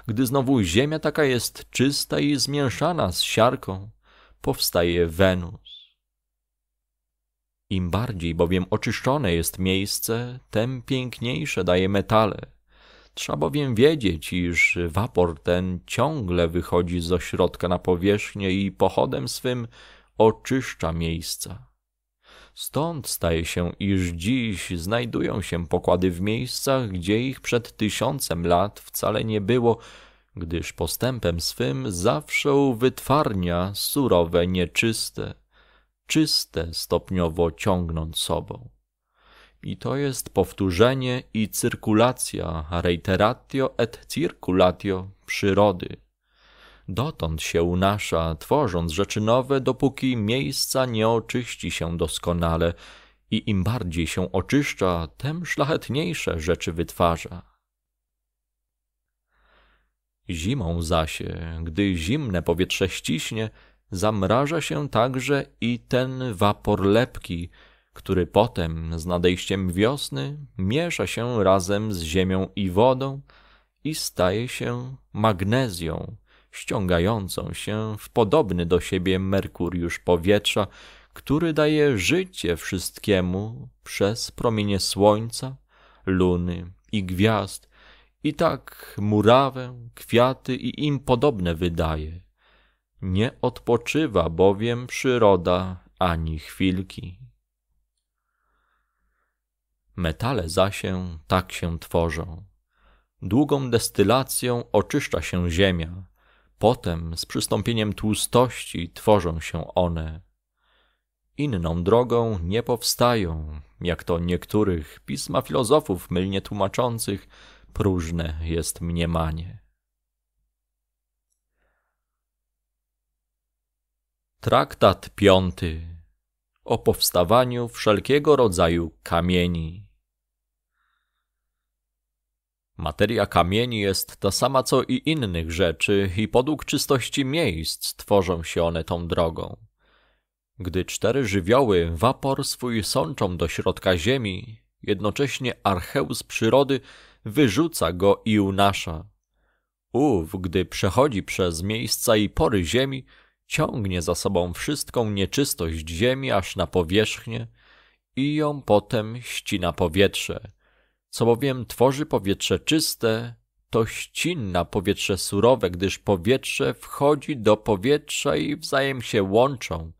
gdy znowu ziemia taka jest czysta i zmieszana z siarką, powstaje Wenus. Im bardziej bowiem oczyszczone jest miejsce, tym piękniejsze daje metale. Trzeba bowiem wiedzieć, iż wapor ten ciągle wychodzi z ośrodka na powierzchnię i pochodem swym oczyszcza miejsca. Stąd staje się, iż dziś znajdują się pokłady w miejscach, gdzie ich przed tysiącem lat wcale nie było, gdyż postępem swym zawsze wytwarnia surowe nieczyste, czyste stopniowo ciągnąc sobą. I to jest powtórzenie i cyrkulacja, reiteratio et circulatio przyrody – dotąd się unasza, tworząc rzeczy nowe, dopóki miejsca nie oczyści się doskonale i im bardziej się oczyszcza, tym szlachetniejsze rzeczy wytwarza. Zimą zaś, gdy zimne powietrze ściśnie, zamraża się także i ten wapor lepki, który potem z nadejściem wiosny miesza się razem z ziemią i wodą i staje się magnezją, ściągającą się w podobny do siebie merkuriusz powietrza, który daje życie wszystkiemu przez promienie słońca, luny i gwiazd, i tak murawę, kwiaty i im podobne wydaje. Nie odpoczywa bowiem przyroda ani chwilki. Metale zasię tak się tworzą. Długą destylacją oczyszcza się ziemia, Potem z przystąpieniem tłustości tworzą się one. Inną drogą nie powstają, jak to niektórych pisma filozofów mylnie tłumaczących, próżne jest mniemanie. Traktat piąty o powstawaniu wszelkiego rodzaju kamieni. Materia kamieni jest ta sama co i innych rzeczy, i podług czystości miejsc tworzą się one tą drogą. Gdy cztery żywioły wapor swój sączą do środka ziemi, jednocześnie archeus przyrody wyrzuca go i unasza. Ów, gdy przechodzi przez miejsca i pory ziemi, ciągnie za sobą wszystką nieczystość ziemi aż na powierzchnię i ją potem ścina powietrze – co bowiem tworzy powietrze czyste, to ścina powietrze surowe, gdyż powietrze wchodzi do powietrza i wzajem się łączą,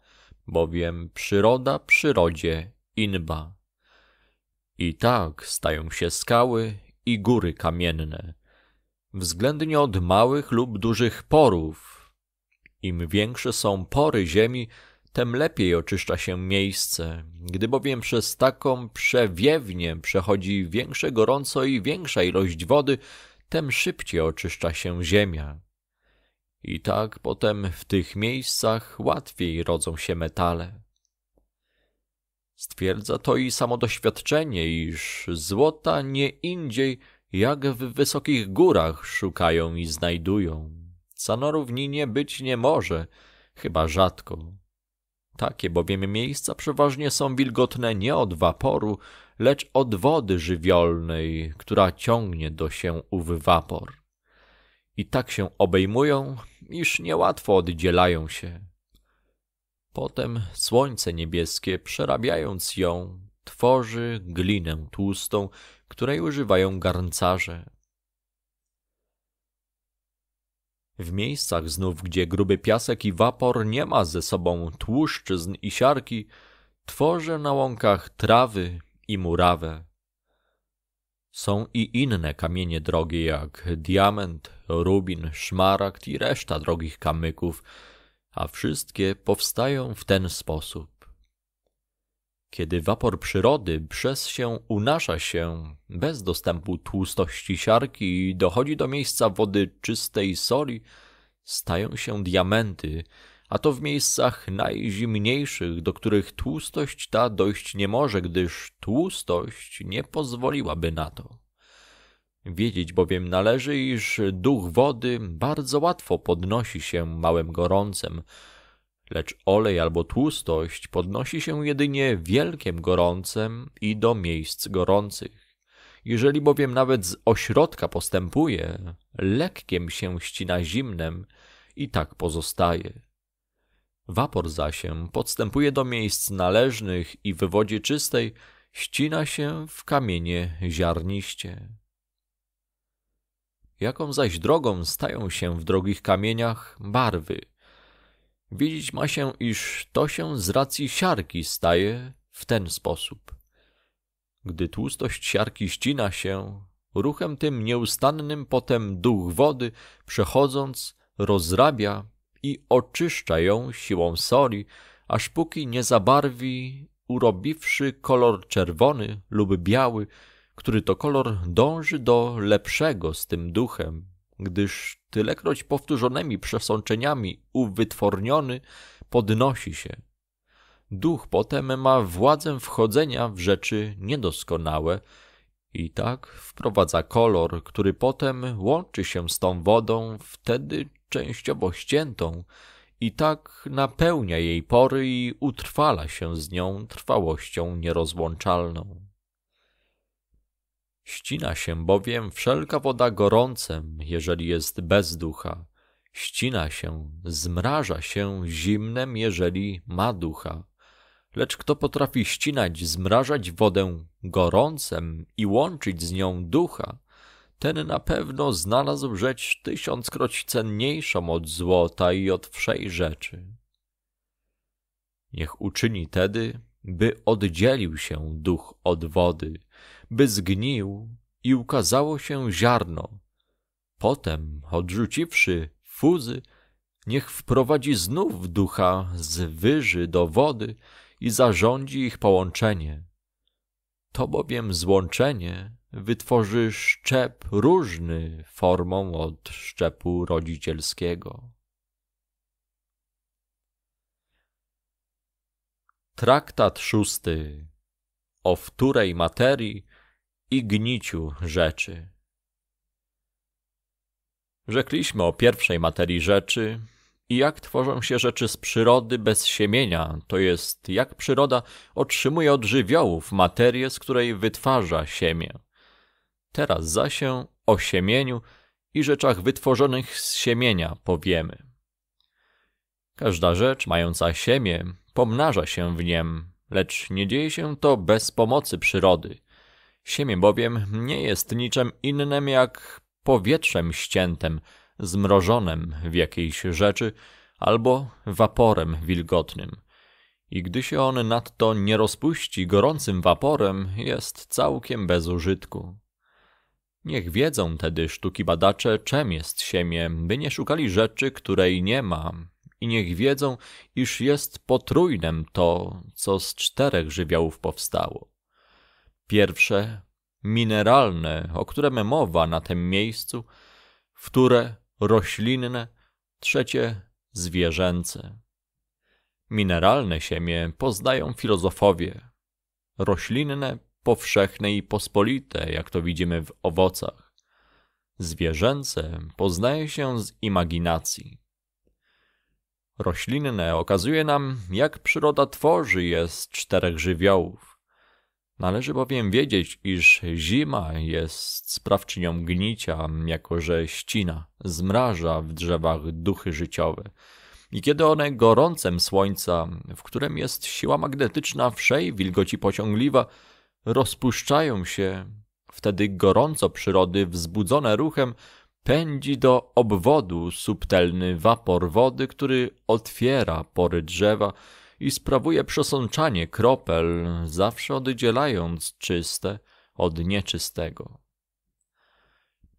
bowiem przyroda przyrodzie inba. I tak stają się skały i góry kamienne, względnie od małych lub dużych porów. Im większe są pory ziemi, tym lepiej oczyszcza się miejsce, gdy bowiem przez taką przewiewnię przechodzi większe gorąco i większa ilość wody, tem szybciej oczyszcza się ziemia. I tak potem w tych miejscach łatwiej rodzą się metale. Stwierdza to i samo doświadczenie, iż złota nie indziej, jak w wysokich górach szukają i znajdują. Co na równinie być nie może, chyba rzadko. Takie bowiem miejsca przeważnie są wilgotne nie od waporu, lecz od wody żywiolnej, która ciągnie do się ów wapor. I tak się obejmują, iż niełatwo oddzielają się. Potem słońce niebieskie, przerabiając ją, tworzy glinę tłustą, której używają garncarze. W miejscach znów, gdzie gruby piasek i wapor nie ma ze sobą tłuszczyzn i siarki, tworzę na łąkach trawy i murawę. Są i inne kamienie drogie jak diament, rubin, szmaragd i reszta drogich kamyków, a wszystkie powstają w ten sposób. Kiedy wapor przyrody przez się unasza się bez dostępu tłustości siarki i dochodzi do miejsca wody czystej soli, stają się diamenty, a to w miejscach najzimniejszych, do których tłustość ta dojść nie może, gdyż tłustość nie pozwoliłaby na to. Wiedzieć bowiem należy, iż duch wody bardzo łatwo podnosi się małym gorącem, lecz olej albo tłustość podnosi się jedynie wielkim gorącem i do miejsc gorących. Jeżeli bowiem nawet z ośrodka postępuje, lekkiem się ścina zimnem i tak pozostaje. Wapor zaś podstępuje do miejsc należnych i w wodzie czystej ścina się w kamienie ziarniście. Jaką zaś drogą stają się w drogich kamieniach barwy – Widzieć ma się, iż to się z racji siarki staje w ten sposób. Gdy tłustość siarki ścina się, ruchem tym nieustannym potem duch wody, przechodząc, rozrabia i oczyszcza ją siłą soli, aż póki nie zabarwi, urobiwszy kolor czerwony lub biały, który to kolor dąży do lepszego z tym duchem, gdyż tylekroć powtórzonymi przesączeniami uwytworniony podnosi się. Duch potem ma władzę wchodzenia w rzeczy niedoskonałe i tak wprowadza kolor, który potem łączy się z tą wodą, wtedy częściowo ściętą, i tak napełnia jej pory i utrwala się z nią trwałością nierozłączalną. Ścina się bowiem wszelka woda gorącem, jeżeli jest bez ducha. Ścina się, zmraża się zimnem, jeżeli ma ducha. Lecz kto potrafi ścinać, zmrażać wodę gorącem i łączyć z nią ducha, ten na pewno znalazł rzecz tysiąckroć cenniejszą od złota i od wszej rzeczy. Niech uczyni tedy, by oddzielił się duch od wody, by zgnił i ukazało się ziarno. Potem, odrzuciwszy fuzy, niech wprowadzi znów ducha z wyży do wody i zarządzi ich połączenie. To bowiem złączenie wytworzy szczep różny formą od szczepu rodzicielskiego. Traktat szósty o wtórej materii i gniciu rzeczy. Rzekliśmy o pierwszej materii rzeczy i jak tworzą się rzeczy z przyrody bez siemienia, to jest jak przyroda otrzymuje od żywiołów materię, z której wytwarza siemię. Teraz za się o siemieniu i rzeczach wytworzonych z siemienia powiemy. Każda rzecz mająca siemię pomnaża się w niem, Lecz nie dzieje się to bez pomocy przyrody. Siemię bowiem nie jest niczym innym jak powietrzem ściętym, zmrożonym w jakiejś rzeczy albo waporem wilgotnym. I gdy się on nadto nie rozpuści gorącym waporem, jest całkiem bez użytku. Niech wiedzą tedy sztuki badacze, czem jest siemię, by nie szukali rzeczy, której nie ma, i niech wiedzą, iż jest potrójnem to, co z czterech żywiołów powstało. Pierwsze, mineralne, o które mowa na tym miejscu, wtóre, roślinne, trzecie, zwierzęce. Mineralne siemię poznają filozofowie, roślinne, powszechne i pospolite, jak to widzimy w owocach. Zwierzęce poznaje się z imaginacji roślinne okazuje nam, jak przyroda tworzy je z czterech żywiołów. Należy bowiem wiedzieć, iż zima jest sprawczynią gnicia, jako że ścina, zmraża w drzewach duchy życiowe. I kiedy one gorącem słońca, w którym jest siła magnetyczna wszej wilgoci pociągliwa, rozpuszczają się, wtedy gorąco przyrody wzbudzone ruchem Pędzi do obwodu subtelny wapor wody, który otwiera pory drzewa i sprawuje przesączanie kropel, zawsze oddzielając czyste od nieczystego.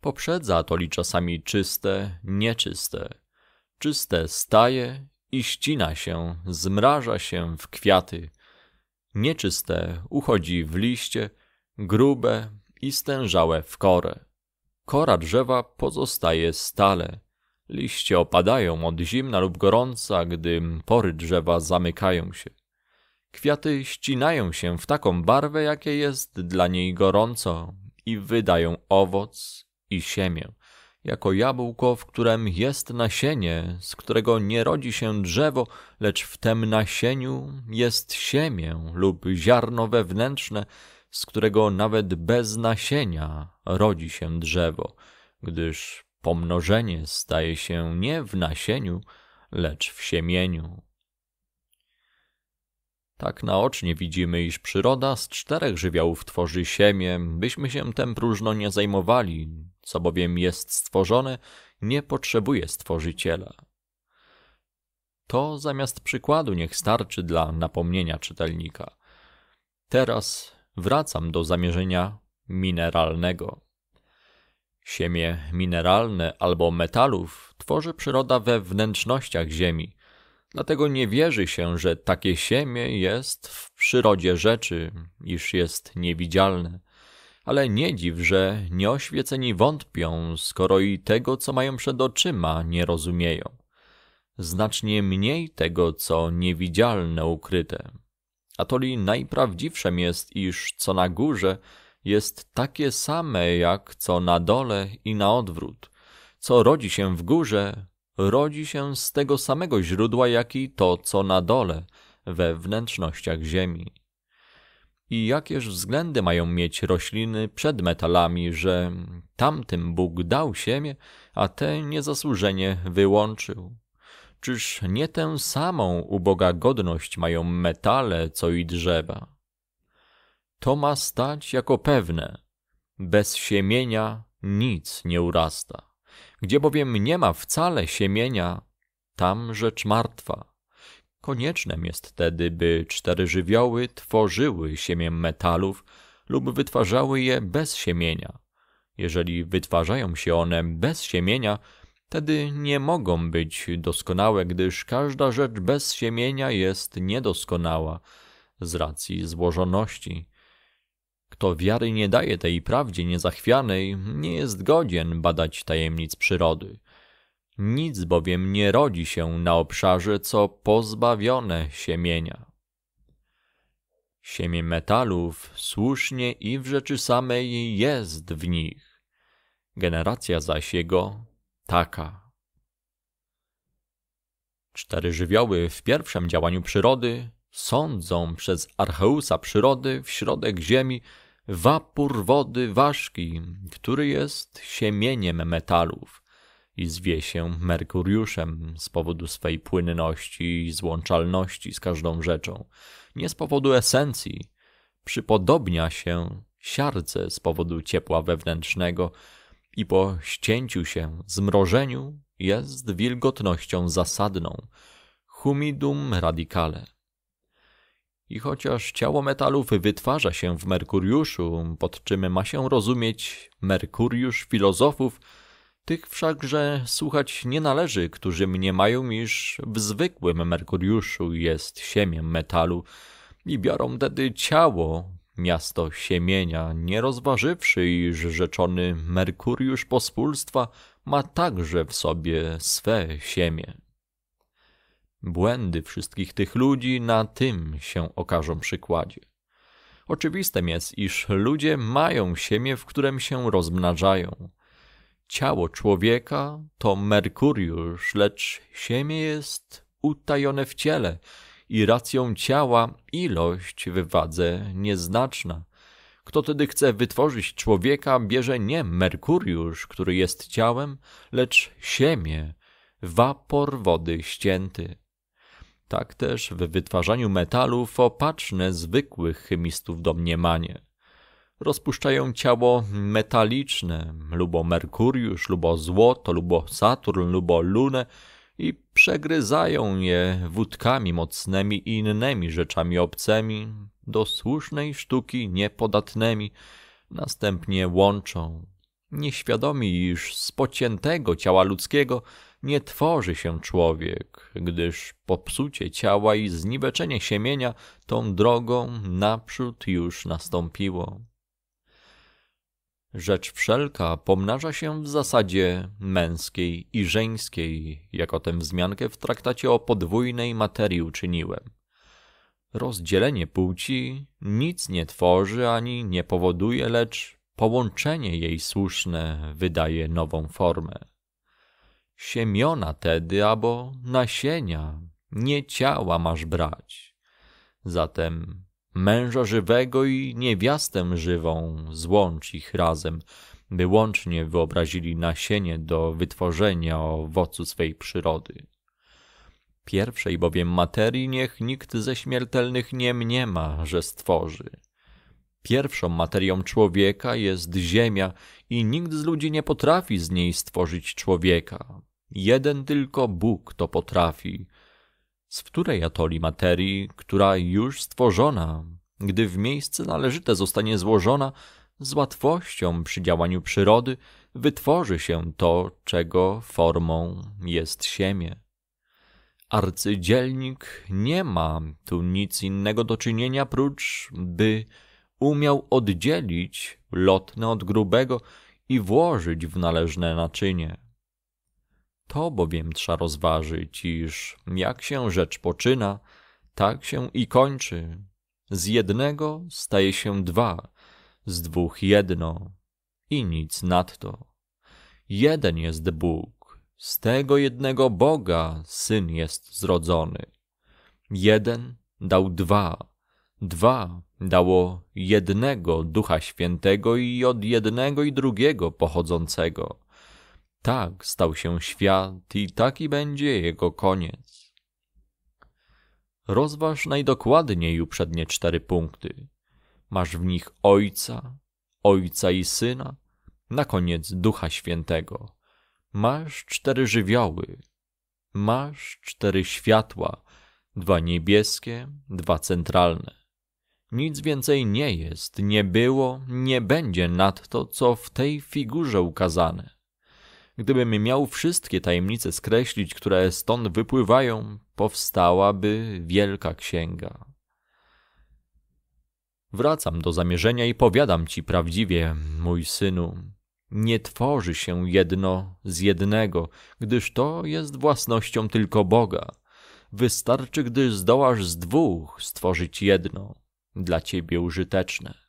Poprzedza li czasami czyste, nieczyste. Czyste staje i ścina się, zmraża się w kwiaty. Nieczyste uchodzi w liście, grube i stężałe w korę. Kora drzewa pozostaje stale. Liście opadają od zimna lub gorąca, gdy pory drzewa zamykają się. Kwiaty ścinają się w taką barwę, jakie jest dla niej gorąco i wydają owoc i siemię, jako jabłko, w którym jest nasienie, z którego nie rodzi się drzewo, lecz w tem nasieniu jest siemię lub ziarno wewnętrzne, z którego nawet bez nasienia rodzi się drzewo, gdyż pomnożenie staje się nie w nasieniu, lecz w siemieniu. Tak naocznie widzimy, iż przyroda z czterech żywiołów tworzy siemię, byśmy się tem próżno nie zajmowali, co bowiem jest stworzone, nie potrzebuje stworzyciela. To zamiast przykładu niech starczy dla napomnienia czytelnika. Teraz wracam do zamierzenia mineralnego. Siemię mineralne albo metalów tworzy przyroda we wnętrznościach Ziemi. Dlatego nie wierzy się, że takie siemię jest w przyrodzie rzeczy, iż jest niewidzialne. Ale nie dziw, że nieoświeceni wątpią, skoro i tego, co mają przed oczyma, nie rozumieją. Znacznie mniej tego, co niewidzialne ukryte. Atoli najprawdziwszem jest, iż co na górze jest takie same jak co na dole i na odwrót. Co rodzi się w górze, rodzi się z tego samego źródła, jak i to, co na dole, we wnętrznościach ziemi. I jakież względy mają mieć rośliny przed metalami, że tamtym Bóg dał ziemię, a te niezasłużenie wyłączył? Czyż nie tę samą uboga godność mają metale, co i drzewa? To ma stać jako pewne. Bez siemienia nic nie urasta. Gdzie bowiem nie ma wcale siemienia, tam rzecz martwa. Koniecznem jest tedy, by cztery żywioły tworzyły siemię metalów lub wytwarzały je bez siemienia. Jeżeli wytwarzają się one bez siemienia, Tedy nie mogą być doskonałe, gdyż każda rzecz bez siemienia jest niedoskonała z racji złożoności. Kto wiary nie daje tej prawdzie niezachwianej, nie jest godzien badać tajemnic przyrody. Nic bowiem nie rodzi się na obszarze, co pozbawione siemienia. Siemię metalów słusznie i w rzeczy samej jest w nich. Generacja zaś jego taka. Cztery żywioły w pierwszym działaniu przyrody sądzą przez Archeusa przyrody w środek ziemi wapór wody ważki, który jest siemieniem metalów i zwie się Merkuriuszem z powodu swej płynności i złączalności z każdą rzeczą, nie z powodu esencji. Przypodobnia się siarce z powodu ciepła wewnętrznego, i po ścięciu się, zmrożeniu jest wilgotnością zasadną, humidum radicale. I chociaż ciało metalów wytwarza się w Merkuriuszu, pod czym ma się rozumieć Merkuriusz filozofów, tych wszakże słuchać nie należy, którzy mniemają, iż w zwykłym Merkuriuszu jest siemiem metalu i biorą tedy ciało Miasto Siemienia, nie rozważywszy, iż rzeczony Merkuriusz pospólstwa ma także w sobie swe siemię. Błędy wszystkich tych ludzi na tym się okażą przykładzie. Oczywistym jest, iż ludzie mają siemię, w którym się rozmnażają. Ciało człowieka to Merkuriusz, lecz siemię jest utajone w ciele i racją ciała ilość w wadze nieznaczna. Kto tedy chce wytworzyć człowieka, bierze nie Merkuriusz, który jest ciałem, lecz Ziemię, wapor wody ścięty. Tak też w wytwarzaniu metalów opatrzne zwykłych chemistów domniemanie. Rozpuszczają ciało metaliczne, lubo Merkuriusz, lubo złoto, lubo Saturn, lubo Lunę, i przegryzają je wódkami mocnymi i innymi rzeczami obcymi, do słusznej sztuki niepodatnymi, następnie łączą. Nieświadomi, iż z pociętego ciała ludzkiego nie tworzy się człowiek, gdyż popsucie ciała i zniweczenie siemienia tą drogą naprzód już nastąpiło. Rzecz wszelka pomnaża się w zasadzie męskiej i żeńskiej, jak o tym wzmiankę w traktacie o podwójnej materii uczyniłem. Rozdzielenie płci nic nie tworzy ani nie powoduje, lecz połączenie jej słuszne wydaje nową formę. Siemiona tedy, albo nasienia, nie ciała masz brać. Zatem męża żywego i niewiastę żywą, złącz ich razem, by łącznie wyobrazili nasienie do wytworzenia owocu swej przyrody. Pierwszej bowiem materii niech nikt ze śmiertelnych nie mniema, że stworzy. Pierwszą materią człowieka jest ziemia i nikt z ludzi nie potrafi z niej stworzyć człowieka. Jeden tylko Bóg to potrafi, z której atoli materii, która już stworzona, gdy w miejsce należyte zostanie złożona, z łatwością przy działaniu przyrody wytworzy się to, czego formą jest siemię. Arcydzielnik nie ma tu nic innego do czynienia, prócz by umiał oddzielić lotne od grubego i włożyć w należne naczynie. To bowiem trza rozważyć, iż jak się rzecz poczyna, tak się i kończy. Z jednego staje się dwa, z dwóch jedno i nic nadto. Jeden jest Bóg, z tego jednego Boga Syn jest zrodzony. Jeden dał dwa, dwa dało jednego Ducha Świętego i od jednego i drugiego pochodzącego tak stał się świat i taki będzie jego koniec. Rozważ najdokładniej uprzednie cztery punkty. Masz w nich Ojca, Ojca i Syna, na koniec Ducha Świętego. Masz cztery żywioły, masz cztery światła, dwa niebieskie, dwa centralne. Nic więcej nie jest, nie było, nie będzie nad to, co w tej figurze ukazane. Gdybym miał wszystkie tajemnice skreślić, które stąd wypływają, powstałaby wielka księga. Wracam do zamierzenia i powiadam ci prawdziwie, mój synu, nie tworzy się jedno z jednego, gdyż to jest własnością tylko Boga. Wystarczy, gdy zdołasz z dwóch stworzyć jedno, dla ciebie użyteczne.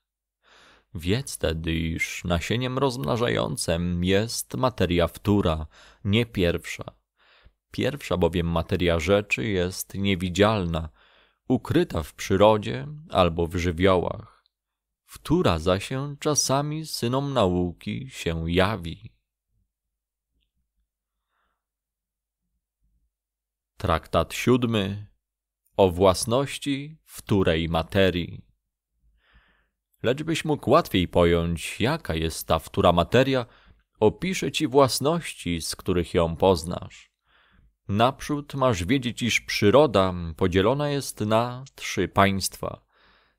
Wiedz tedy, iż nasieniem rozmnażającym jest materia wtóra, nie pierwsza. Pierwsza bowiem materia rzeczy jest niewidzialna, ukryta w przyrodzie albo w żywiołach. Wtóra zaś się czasami synom nauki się jawi. Traktat siódmy o własności wtórej materii lecz byś mógł łatwiej pojąć, jaka jest ta wtóra materia, opiszę ci własności, z których ją poznasz. Naprzód masz wiedzieć, iż przyroda podzielona jest na trzy państwa.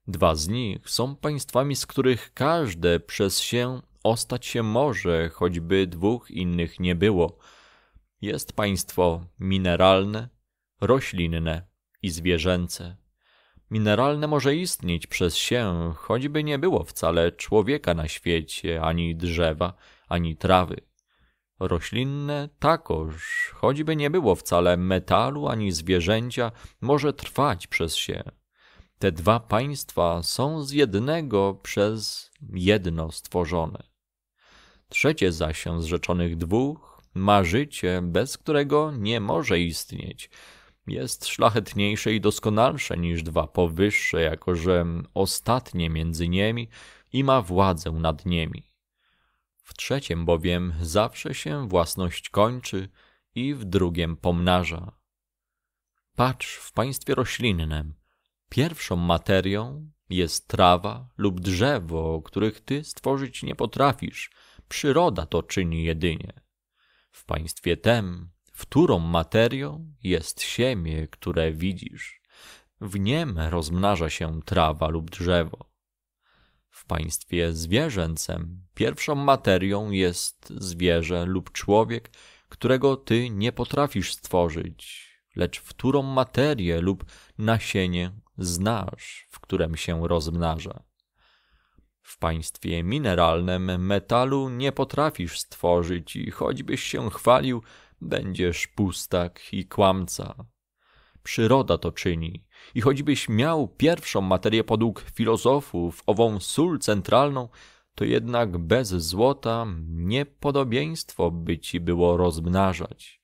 Dwa z nich są państwami, z których każde przez się ostać się może, choćby dwóch innych nie było. Jest państwo mineralne, roślinne i zwierzęce. Mineralne może istnieć przez się, choćby nie było wcale człowieka na świecie, ani drzewa, ani trawy. Roślinne takoż, choćby nie było wcale metalu, ani zwierzęcia, może trwać przez się. Te dwa państwa są z jednego przez jedno stworzone. Trzecie zaś z rzeczonych dwóch ma życie, bez którego nie może istnieć, jest szlachetniejsze i doskonalsze niż dwa powyższe, jako że ostatnie między nimi i ma władzę nad nimi. W trzecim bowiem zawsze się własność kończy i w drugiem pomnaża. Patrz w państwie roślinnym. Pierwszą materią jest trawa lub drzewo, których ty stworzyć nie potrafisz. Przyroda to czyni jedynie. W państwie tem którą materią jest ziemię, które widzisz. W niem rozmnaża się trawa lub drzewo. W państwie zwierzęcem pierwszą materią jest zwierzę lub człowiek, którego ty nie potrafisz stworzyć, lecz wtórą materię lub nasienie znasz, w którym się rozmnaża. W państwie mineralnym metalu nie potrafisz stworzyć i choćbyś się chwalił, będziesz pustak i kłamca. Przyroda to czyni. I choćbyś miał pierwszą materię podług filozofów, ową sól centralną, to jednak bez złota niepodobieństwo by ci było rozmnażać.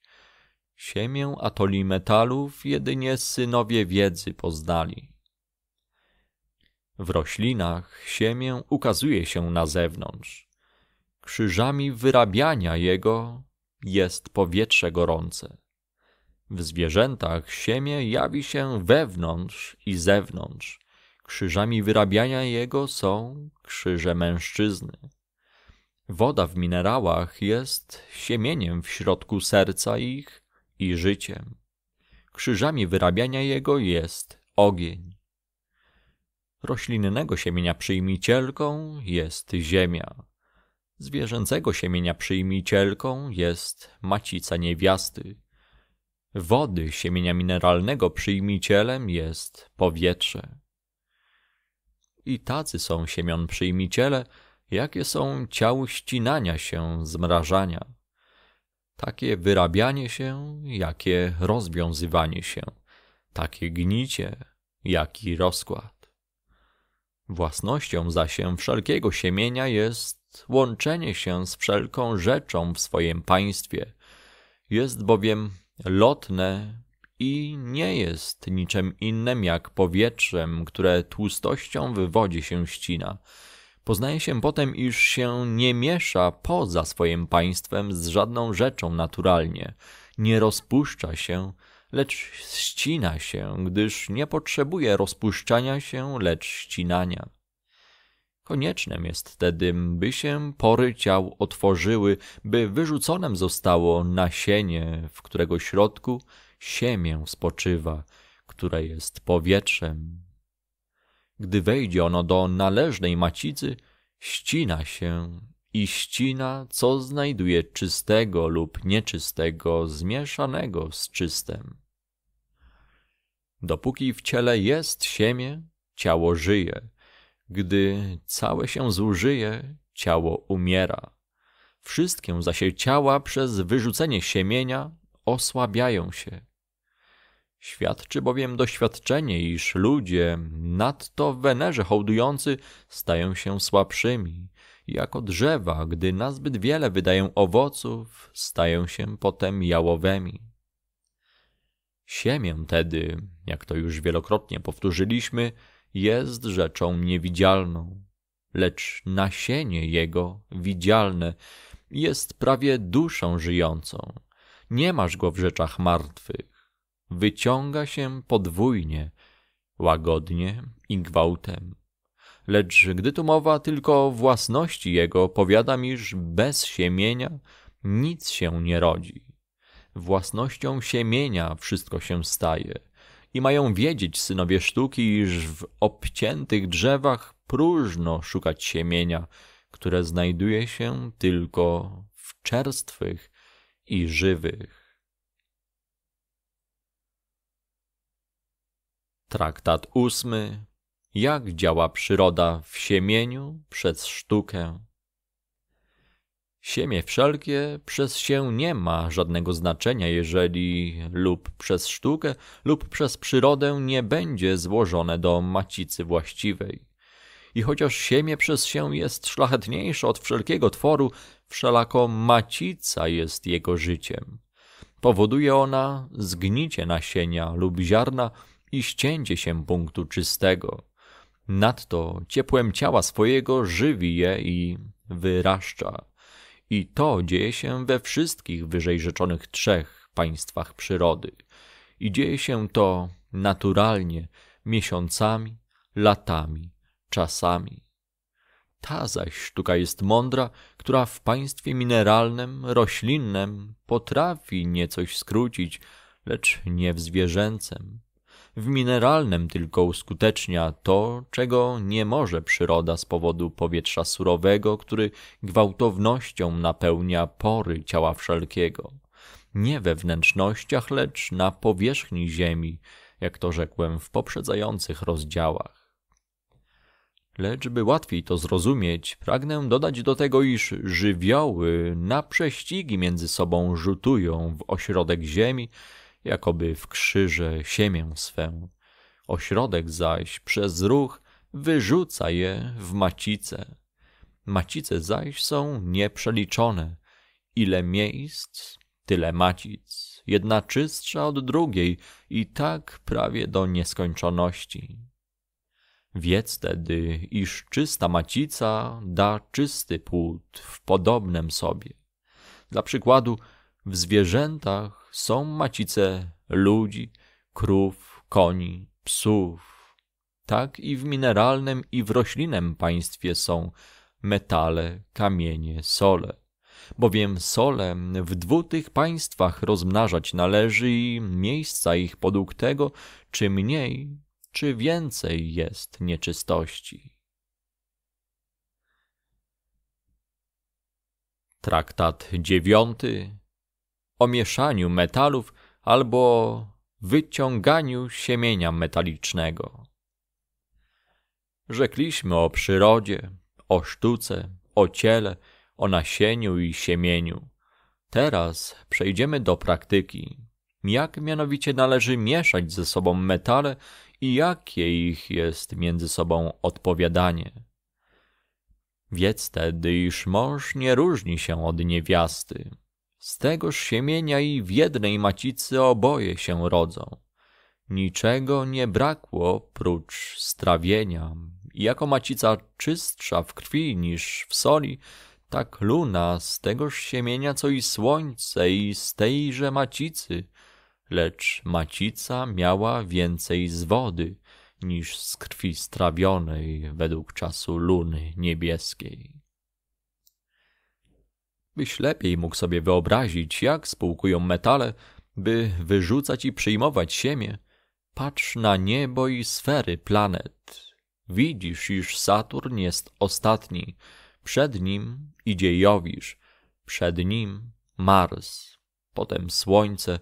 Siemię atoli metalów jedynie synowie wiedzy poznali. W roślinach siemię ukazuje się na zewnątrz. Krzyżami wyrabiania jego jest powietrze gorące. W zwierzętach siemię jawi się wewnątrz i zewnątrz. Krzyżami wyrabiania jego są krzyże mężczyzny. Woda w minerałach jest siemieniem w środku serca ich i życiem. Krzyżami wyrabiania jego jest ogień. Roślinnego siemienia przyjmicielką jest ziemia. Zwierzęcego siemienia przyjmicielką jest macica niewiasty. Wody siemienia mineralnego przyjmicielem jest powietrze. I tacy są siemion przyjmiciele, jakie są ciał ścinania się, zmrażania. Takie wyrabianie się, jakie rozwiązywanie się, takie gnicie, jaki rozkład. Własnością zaś wszelkiego siemienia jest łączenie się z wszelką rzeczą w swoim państwie. Jest bowiem lotne i nie jest niczym innym jak powietrzem, które tłustością wywodzi się ścina. Poznaje się potem, iż się nie miesza poza swoim państwem z żadną rzeczą naturalnie, nie rozpuszcza się, lecz ścina się, gdyż nie potrzebuje rozpuszczania się, lecz ścinania. Koniecznym jest tedy, by się pory ciał otworzyły, by wyrzuconem zostało nasienie, w którego środku siemię spoczywa, które jest powietrzem. Gdy wejdzie ono do należnej macicy, ścina się i ścina, co znajduje czystego lub nieczystego, zmieszanego z czystym. Dopóki w ciele jest siemię, ciało żyje – gdy całe się zużyje, ciało umiera. Wszystkie zaś ciała przez wyrzucenie siemienia osłabiają się. Świadczy bowiem doświadczenie, iż ludzie, nadto wenerze hołdujący, stają się słabszymi. Jako drzewa, gdy nazbyt wiele wydają owoców, stają się potem jałowymi. Siemię tedy, jak to już wielokrotnie powtórzyliśmy, jest rzeczą niewidzialną, lecz nasienie jego widzialne jest prawie duszą żyjącą. Nie masz go w rzeczach martwych. Wyciąga się podwójnie, łagodnie i gwałtem. Lecz gdy tu mowa tylko o własności jego, powiadam, iż bez siemienia nic się nie rodzi. Własnością siemienia wszystko się staje – i mają wiedzieć synowie sztuki, iż w obciętych drzewach próżno szukać siemienia, które znajduje się tylko w czerstwych i żywych. Traktat ósmy. Jak działa przyroda w siemieniu przez sztukę Siemie wszelkie przez się nie ma żadnego znaczenia, jeżeli lub przez sztukę, lub przez przyrodę nie będzie złożone do macicy właściwej. I chociaż siemie przez się jest szlachetniejsze od wszelkiego tworu, wszelako macica jest jego życiem. Powoduje ona zgnicie nasienia lub ziarna i ścięcie się punktu czystego. Nadto ciepłem ciała swojego żywi je i wyraszcza. I to dzieje się we wszystkich wyżej rzeczonych trzech państwach przyrody. I dzieje się to naturalnie miesiącami, latami, czasami. Ta zaś sztuka jest mądra, która w państwie mineralnym, roślinnym potrafi niecoś skrócić, lecz nie w zwierzęcem w mineralnym tylko uskutecznia to, czego nie może przyroda z powodu powietrza surowego, który gwałtownością napełnia pory ciała wszelkiego. Nie we wnętrznościach, lecz na powierzchni ziemi, jak to rzekłem w poprzedzających rozdziałach. Lecz by łatwiej to zrozumieć, pragnę dodać do tego, iż żywioły na prześcigi między sobą rzutują w ośrodek ziemi, jakoby w krzyże siemię swę. Ośrodek zaś przez ruch wyrzuca je w macice. Macice zaś są nieprzeliczone. Ile miejsc, tyle macic, jedna czystsza od drugiej i tak prawie do nieskończoności. Wiedz tedy, iż czysta macica da czysty płód w podobnym sobie. Dla przykładu, w zwierzętach są macice ludzi, krów, koni, psów. Tak i w mineralnym i w roślinnym państwie są metale, kamienie, sole. Bowiem sole w dwu tych państwach rozmnażać należy i miejsca ich podług tego, czy mniej, czy więcej jest nieczystości. Traktat dziewiąty o mieszaniu metalów albo wyciąganiu siemienia metalicznego. Rzekliśmy o przyrodzie, o sztuce, o ciele, o nasieniu i siemieniu. Teraz przejdziemy do praktyki. Jak mianowicie należy mieszać ze sobą metale i jakie ich jest między sobą odpowiadanie. Wiedz tedy, iż mąż nie różni się od niewiasty, z tegoż siemienia i w jednej macicy oboje się rodzą. Niczego nie brakło prócz strawienia. I jako macica czystsza w krwi niż w soli, tak luna z tegoż siemienia co i słońce i z tejże macicy, lecz macica miała więcej z wody niż z krwi strawionej według czasu luny niebieskiej byś lepiej mógł sobie wyobrazić, jak spółkują metale, by wyrzucać i przyjmować Ziemię, patrz na niebo i sfery planet. Widzisz, iż Saturn jest ostatni, przed nim idzie Jowisz, przed nim Mars, potem Słońce,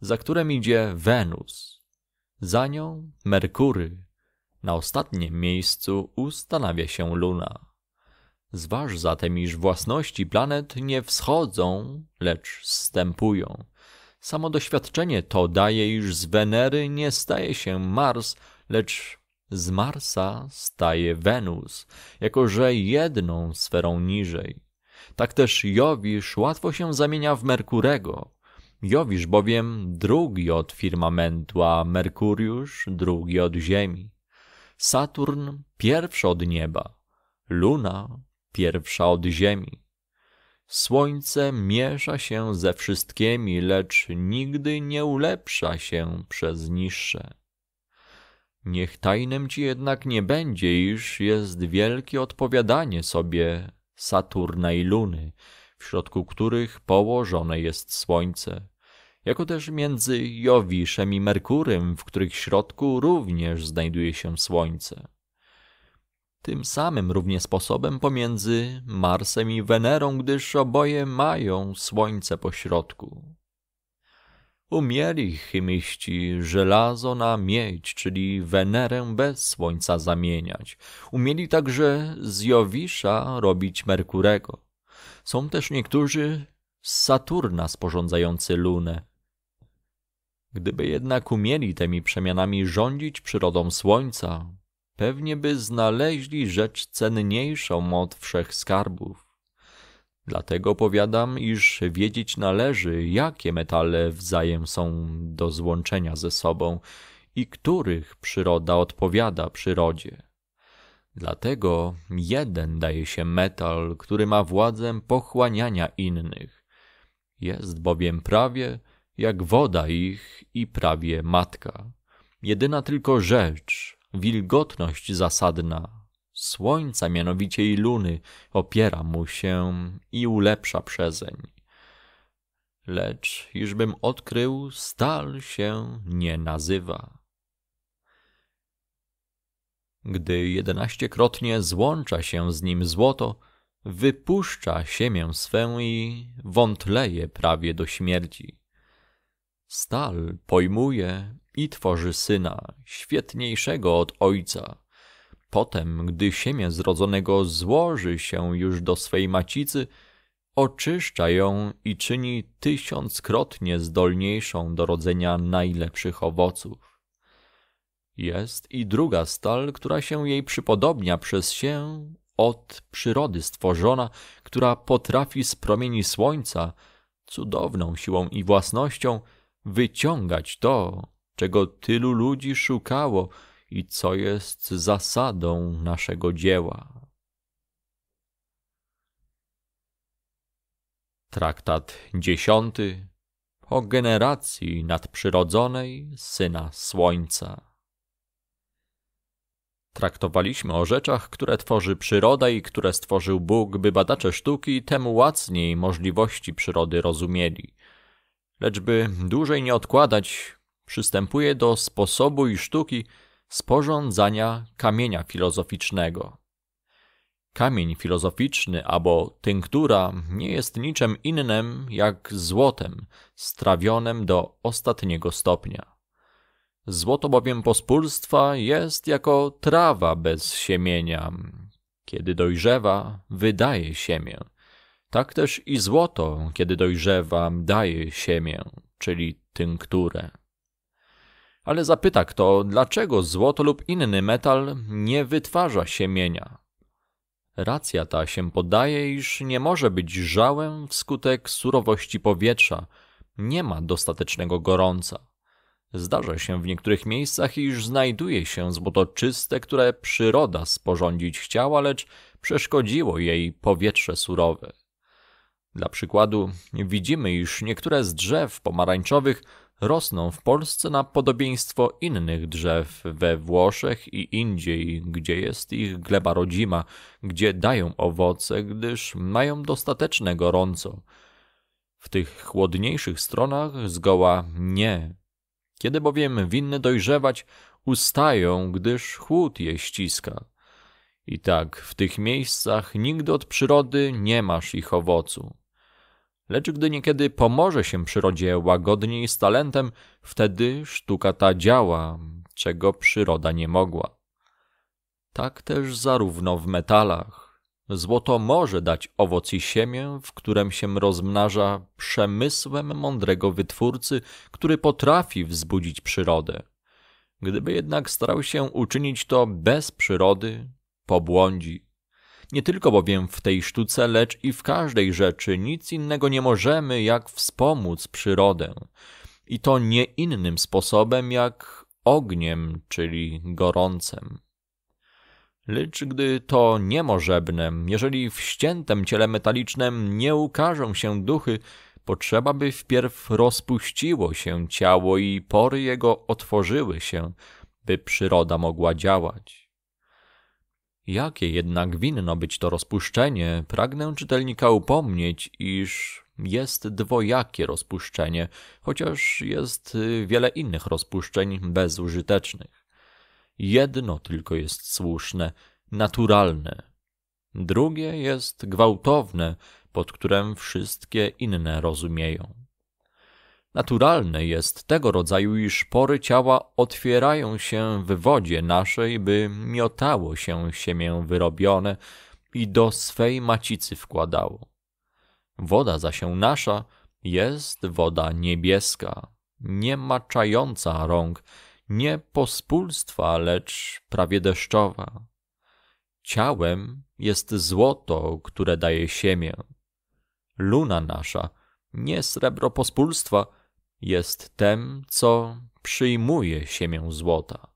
za którym idzie Wenus, za nią Merkury. Na ostatnim miejscu ustanawia się Luna. Zważ zatem, iż własności planet nie wschodzą, lecz wstępują. Samo doświadczenie to daje, iż z Wenery nie staje się Mars, lecz z Marsa staje Wenus, jako że jedną sferą niżej. Tak też Jowisz łatwo się zamienia w Merkurego. Jowisz bowiem drugi od firmamentu, a Merkuriusz drugi od Ziemi. Saturn pierwszy od nieba, Luna pierwsza od ziemi. Słońce miesza się ze wszystkimi, lecz nigdy nie ulepsza się przez niższe. Niech tajnem ci jednak nie będzie, iż jest wielkie odpowiadanie sobie Saturna i Luny, w środku których położone jest Słońce, jako też między Jowiszem i Merkurym, w których środku również znajduje się Słońce tym samym równie sposobem pomiędzy Marsem i Wenerą, gdyż oboje mają Słońce po środku. Umieli chymiści żelazo na miedź, czyli Wenerę bez Słońca zamieniać. Umieli także z Jowisza robić Merkurego. Są też niektórzy z Saturna sporządzający Lunę. Gdyby jednak umieli tymi przemianami rządzić przyrodą Słońca, pewnie by znaleźli rzecz cenniejszą od wszech skarbów. Dlatego powiadam, iż wiedzieć należy, jakie metale wzajem są do złączenia ze sobą i których przyroda odpowiada przyrodzie. Dlatego jeden daje się metal, który ma władzę pochłaniania innych. Jest bowiem prawie jak woda ich i prawie matka. Jedyna tylko rzecz, wilgotność zasadna słońca, mianowicie i luny, opiera mu się i ulepsza przezeń. Lecz, iżbym odkrył, stal się nie nazywa. Gdy jedenaściekrotnie złącza się z nim złoto, wypuszcza siemię swę i wątleje prawie do śmierci. Stal pojmuje i tworzy syna, świetniejszego od ojca. Potem, gdy siemię zrodzonego złoży się już do swej macicy, oczyszcza ją i czyni tysiąckrotnie zdolniejszą do rodzenia najlepszych owoców. Jest i druga stal, która się jej przypodobnia przez się od przyrody stworzona, która potrafi z promieni słońca, cudowną siłą i własnością, wyciągać to, czego tylu ludzi szukało i co jest zasadą naszego dzieła. Traktat dziesiąty o generacji nadprzyrodzonej Syna Słońca. Traktowaliśmy o rzeczach, które tworzy przyroda i które stworzył Bóg, by badacze sztuki temu łacniej możliwości przyrody rozumieli. Lecz by dłużej nie odkładać, przystępuje do sposobu i sztuki sporządzania kamienia filozoficznego. Kamień filozoficzny albo tynktura nie jest niczym innym jak złotem strawionym do ostatniego stopnia. Złoto bowiem pospólstwa jest jako trawa bez siemienia. Kiedy dojrzewa, wydaje siemię. Tak też i złoto, kiedy dojrzewa, daje siemię, czyli tynkturę ale zapyta kto, dlaczego złoto lub inny metal nie wytwarza siemienia. Racja ta się podaje, iż nie może być żałem wskutek surowości powietrza, nie ma dostatecznego gorąca. Zdarza się w niektórych miejscach, iż znajduje się złoto czyste, które przyroda sporządzić chciała, lecz przeszkodziło jej powietrze surowe. Dla przykładu widzimy, iż niektóre z drzew pomarańczowych rosną w Polsce na podobieństwo innych drzew we Włoszech i indziej, gdzie jest ich gleba rodzima, gdzie dają owoce, gdyż mają dostateczne gorąco. W tych chłodniejszych stronach zgoła nie. Kiedy bowiem winny dojrzewać, ustają, gdyż chłód je ściska. I tak w tych miejscach nigdy od przyrody nie masz ich owocu. Lecz gdy niekiedy pomoże się przyrodzie łagodniej z talentem, wtedy sztuka ta działa, czego przyroda nie mogła. Tak też zarówno w metalach. Złoto może dać owoc i siemię, w którym się rozmnaża przemysłem mądrego wytwórcy, który potrafi wzbudzić przyrodę. Gdyby jednak starał się uczynić to bez przyrody, pobłądzi. Nie tylko bowiem w tej sztuce, lecz i w każdej rzeczy nic innego nie możemy, jak wspomóc przyrodę. I to nie innym sposobem, jak ogniem, czyli gorącem. Lecz gdy to niemożebne, jeżeli w ściętem ciele metalicznym nie ukażą się duchy, potrzeba by wpierw rozpuściło się ciało i pory jego otworzyły się, by przyroda mogła działać. Jakie jednak winno być to rozpuszczenie, pragnę czytelnika upomnieć, iż jest dwojakie rozpuszczenie, chociaż jest y, wiele innych rozpuszczeń bezużytecznych. Jedno tylko jest słuszne, naturalne. Drugie jest gwałtowne, pod którym wszystkie inne rozumieją. Naturalne jest tego rodzaju, iż pory ciała otwierają się w wodzie naszej, by miotało się siemię wyrobione i do swej macicy wkładało. Woda się nasza jest woda niebieska, nie maczająca rąk, nie pospólstwa, lecz prawie deszczowa. Ciałem jest złoto, które daje siemię. Luna nasza, nie srebro pospólstwa, jest tem, co przyjmuje siemię złota.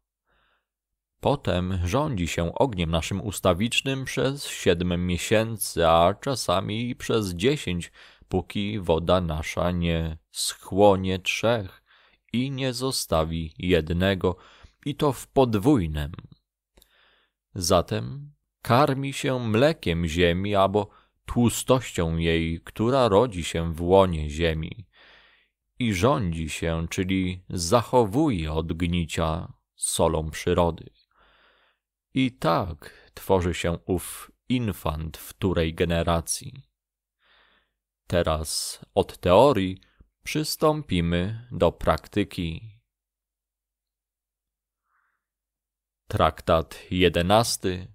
Potem rządzi się ogniem naszym ustawicznym przez siedem miesięcy, a czasami przez dziesięć, póki woda nasza nie schłonie trzech i nie zostawi jednego, i to w podwójnym. Zatem karmi się mlekiem ziemi albo tłustością jej, która rodzi się w łonie ziemi i rządzi się, czyli zachowuje od gnicia solą przyrody. I tak tworzy się ów infant wtórej generacji. Teraz od teorii przystąpimy do praktyki. Traktat jedenasty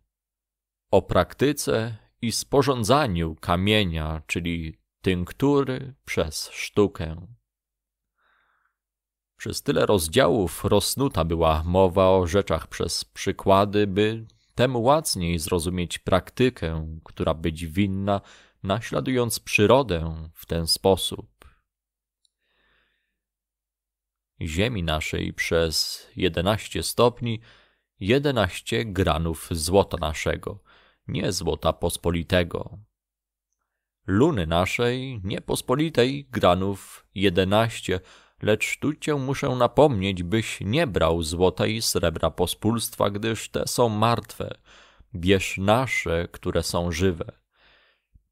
o praktyce i sporządzaniu kamienia, czyli tynktury przez sztukę. Przez tyle rozdziałów rozsnuta była mowa o rzeczach przez przykłady, by tem łacniej zrozumieć praktykę, która być winna, naśladując przyrodę w ten sposób. Ziemi naszej przez jedenaście stopni, jedenaście granów złota naszego, nie złota pospolitego. Luny naszej, niepospolitej, granów 11 Lecz tu cię muszę napomnieć, byś nie brał złota i srebra pospólstwa, gdyż te są martwe. Bierz nasze, które są żywe.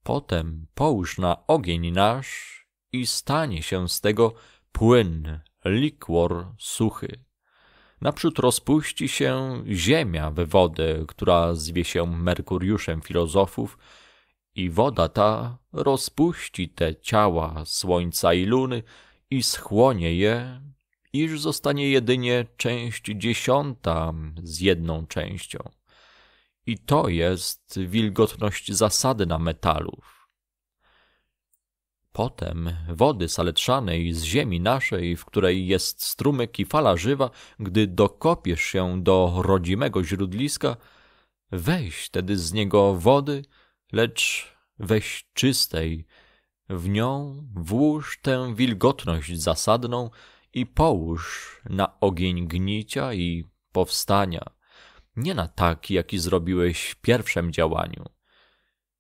Potem połóż na ogień nasz i stanie się z tego płyn, likwor suchy. Naprzód rozpuści się ziemia we wodę, która zwie się Merkuriuszem filozofów, i woda ta rozpuści te ciała słońca i luny, i schłonie je, iż zostanie jedynie część dziesiąta z jedną częścią. I to jest wilgotność zasadna metalów. Potem wody saletrzanej z ziemi naszej, w której jest strumyk i fala żywa, gdy dokopiesz się do rodzimego źródliska, weź tedy z niego wody, lecz weź czystej, w nią włóż tę wilgotność zasadną i połóż na ogień gnicia i powstania, nie na taki, jaki zrobiłeś w pierwszym działaniu.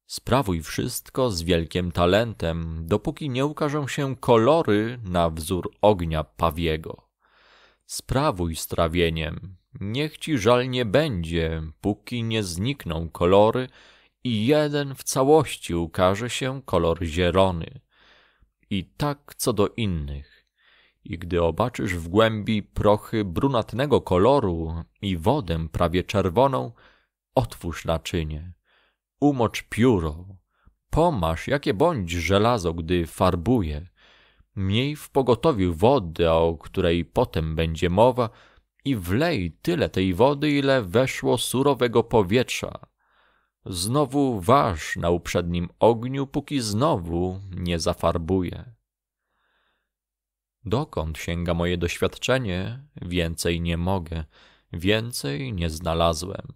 Sprawuj wszystko z wielkim talentem, dopóki nie ukażą się kolory na wzór ognia pawiego. Sprawuj z trawieniem, niech ci żal nie będzie, póki nie znikną kolory, i jeden w całości ukaże się kolor zielony. I tak co do innych. I gdy obaczysz w głębi prochy brunatnego koloru i wodę prawie czerwoną, otwórz naczynie, umocz pióro, pomasz jakie bądź żelazo, gdy farbuje. Miej w pogotowiu wody, o której potem będzie mowa, i wlej tyle tej wody, ile weszło surowego powietrza Znowu waż na uprzednim ogniu, póki znowu nie zafarbuje. Dokąd sięga moje doświadczenie, więcej nie mogę, więcej nie znalazłem.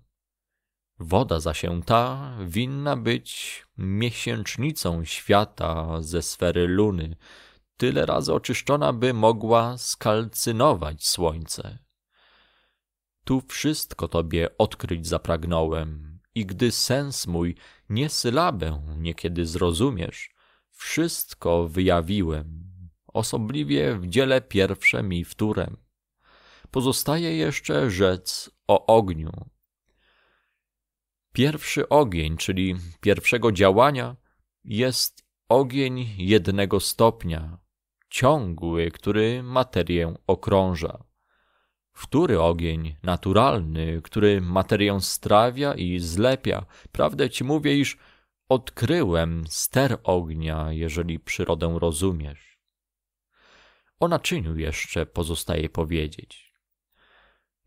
Woda ta winna być miesięcznicą świata ze sfery luny, tyle razy oczyszczona, by mogła skalcynować słońce. Tu wszystko Tobie odkryć zapragnąłem, i gdy sens mój nie sylabę niekiedy zrozumiesz, wszystko wyjawiłem, osobliwie w dziele pierwszym i wtórem. Pozostaje jeszcze rzec o ogniu. Pierwszy ogień, czyli pierwszego działania, jest ogień jednego stopnia, ciągły, który materię okrąża. Wtóry ogień, naturalny, który materię strawia i zlepia. Prawdę ci mówię, iż odkryłem ster ognia, jeżeli przyrodę rozumiesz. O naczyniu jeszcze pozostaje powiedzieć.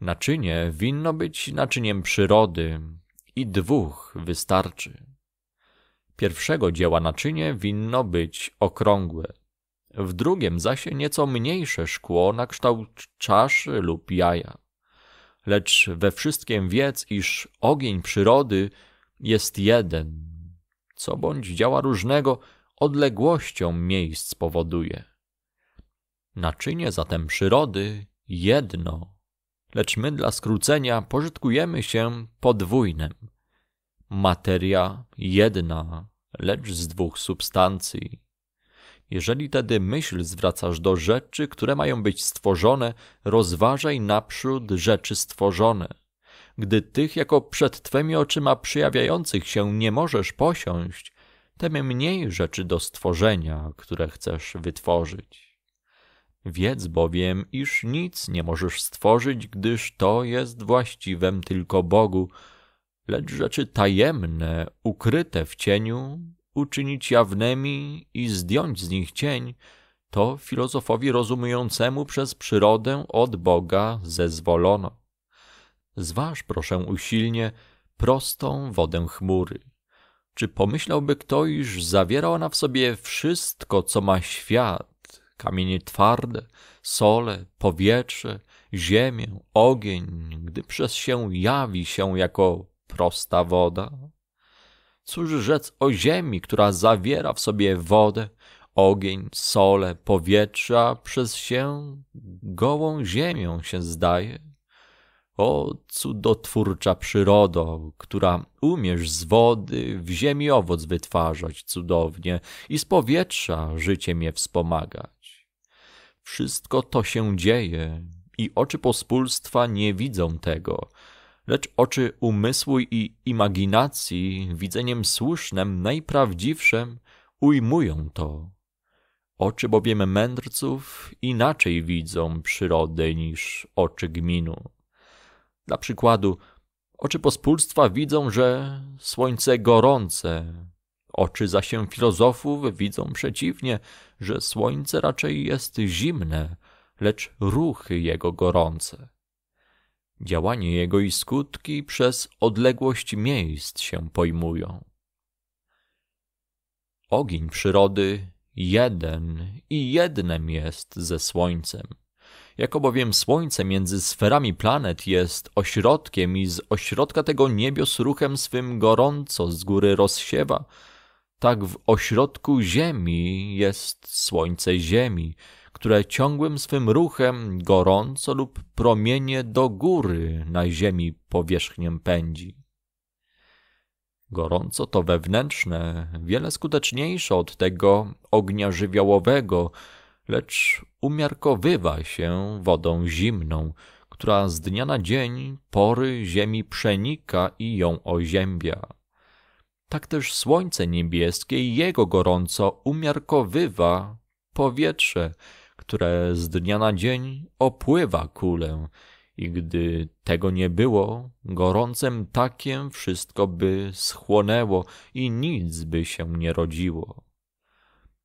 Naczynie winno być naczyniem przyrody i dwóch wystarczy. Pierwszego dzieła naczynie winno być okrągłe, w drugim zaś nieco mniejsze szkło na kształt czaszy lub jaja. Lecz we wszystkim wiedz, iż ogień przyrody jest jeden, co bądź działa różnego, odległością miejsc powoduje. Naczynie zatem przyrody jedno, lecz my dla skrócenia pożytkujemy się podwójnym. Materia jedna, lecz z dwóch substancji jeżeli tedy myśl zwracasz do rzeczy, które mają być stworzone, rozważaj naprzód rzeczy stworzone. Gdy tych jako przed Twemi oczyma przyjawiających się nie możesz posiąść, tem mniej rzeczy do stworzenia, które chcesz wytworzyć. Wiedz bowiem, iż nic nie możesz stworzyć, gdyż to jest właściwem tylko Bogu, lecz rzeczy tajemne, ukryte w cieniu, uczynić jawnymi i zdjąć z nich cień, to filozofowi rozumującemu przez przyrodę od Boga zezwolono. Zważ, proszę usilnie, prostą wodę chmury. Czy pomyślałby kto, iż zawiera ona w sobie wszystko, co ma świat, kamienie twarde, sole, powietrze, ziemię, ogień, gdy przez się jawi się jako prosta woda? Cóż rzec o ziemi, która zawiera w sobie wodę, ogień, sole, powietrze, a przez się gołą ziemią się zdaje? O cudotwórcza przyrodo, która umiesz z wody w ziemi owoc wytwarzać cudownie i z powietrza życie mnie wspomagać. Wszystko to się dzieje i oczy pospólstwa nie widzą tego, lecz oczy umysłu i imaginacji, widzeniem słusznym, najprawdziwszym, ujmują to. Oczy bowiem mędrców inaczej widzą przyrody niż oczy gminu. Dla przykładu, oczy pospólstwa widzą, że słońce gorące, oczy zaś filozofów widzą przeciwnie, że słońce raczej jest zimne, lecz ruchy jego gorące. Działanie jego i skutki przez odległość miejsc się pojmują. Ogień przyrody jeden i jednem jest ze Słońcem. Jako bowiem Słońce między sferami planet jest ośrodkiem i z ośrodka tego niebios ruchem swym gorąco z góry rozsiewa, tak w ośrodku Ziemi jest Słońce Ziemi, które ciągłym swym ruchem gorąco lub promienie do góry na ziemi powierzchnię pędzi. Gorąco to wewnętrzne, wiele skuteczniejsze od tego ognia żywiołowego, lecz umiarkowywa się wodą zimną, która z dnia na dzień pory ziemi przenika i ją oziębia. Tak też słońce niebieskie i jego gorąco umiarkowywa powietrze, które z dnia na dzień opływa kulę, i gdy tego nie było, gorącym takiem wszystko by schłonęło i nic by się nie rodziło.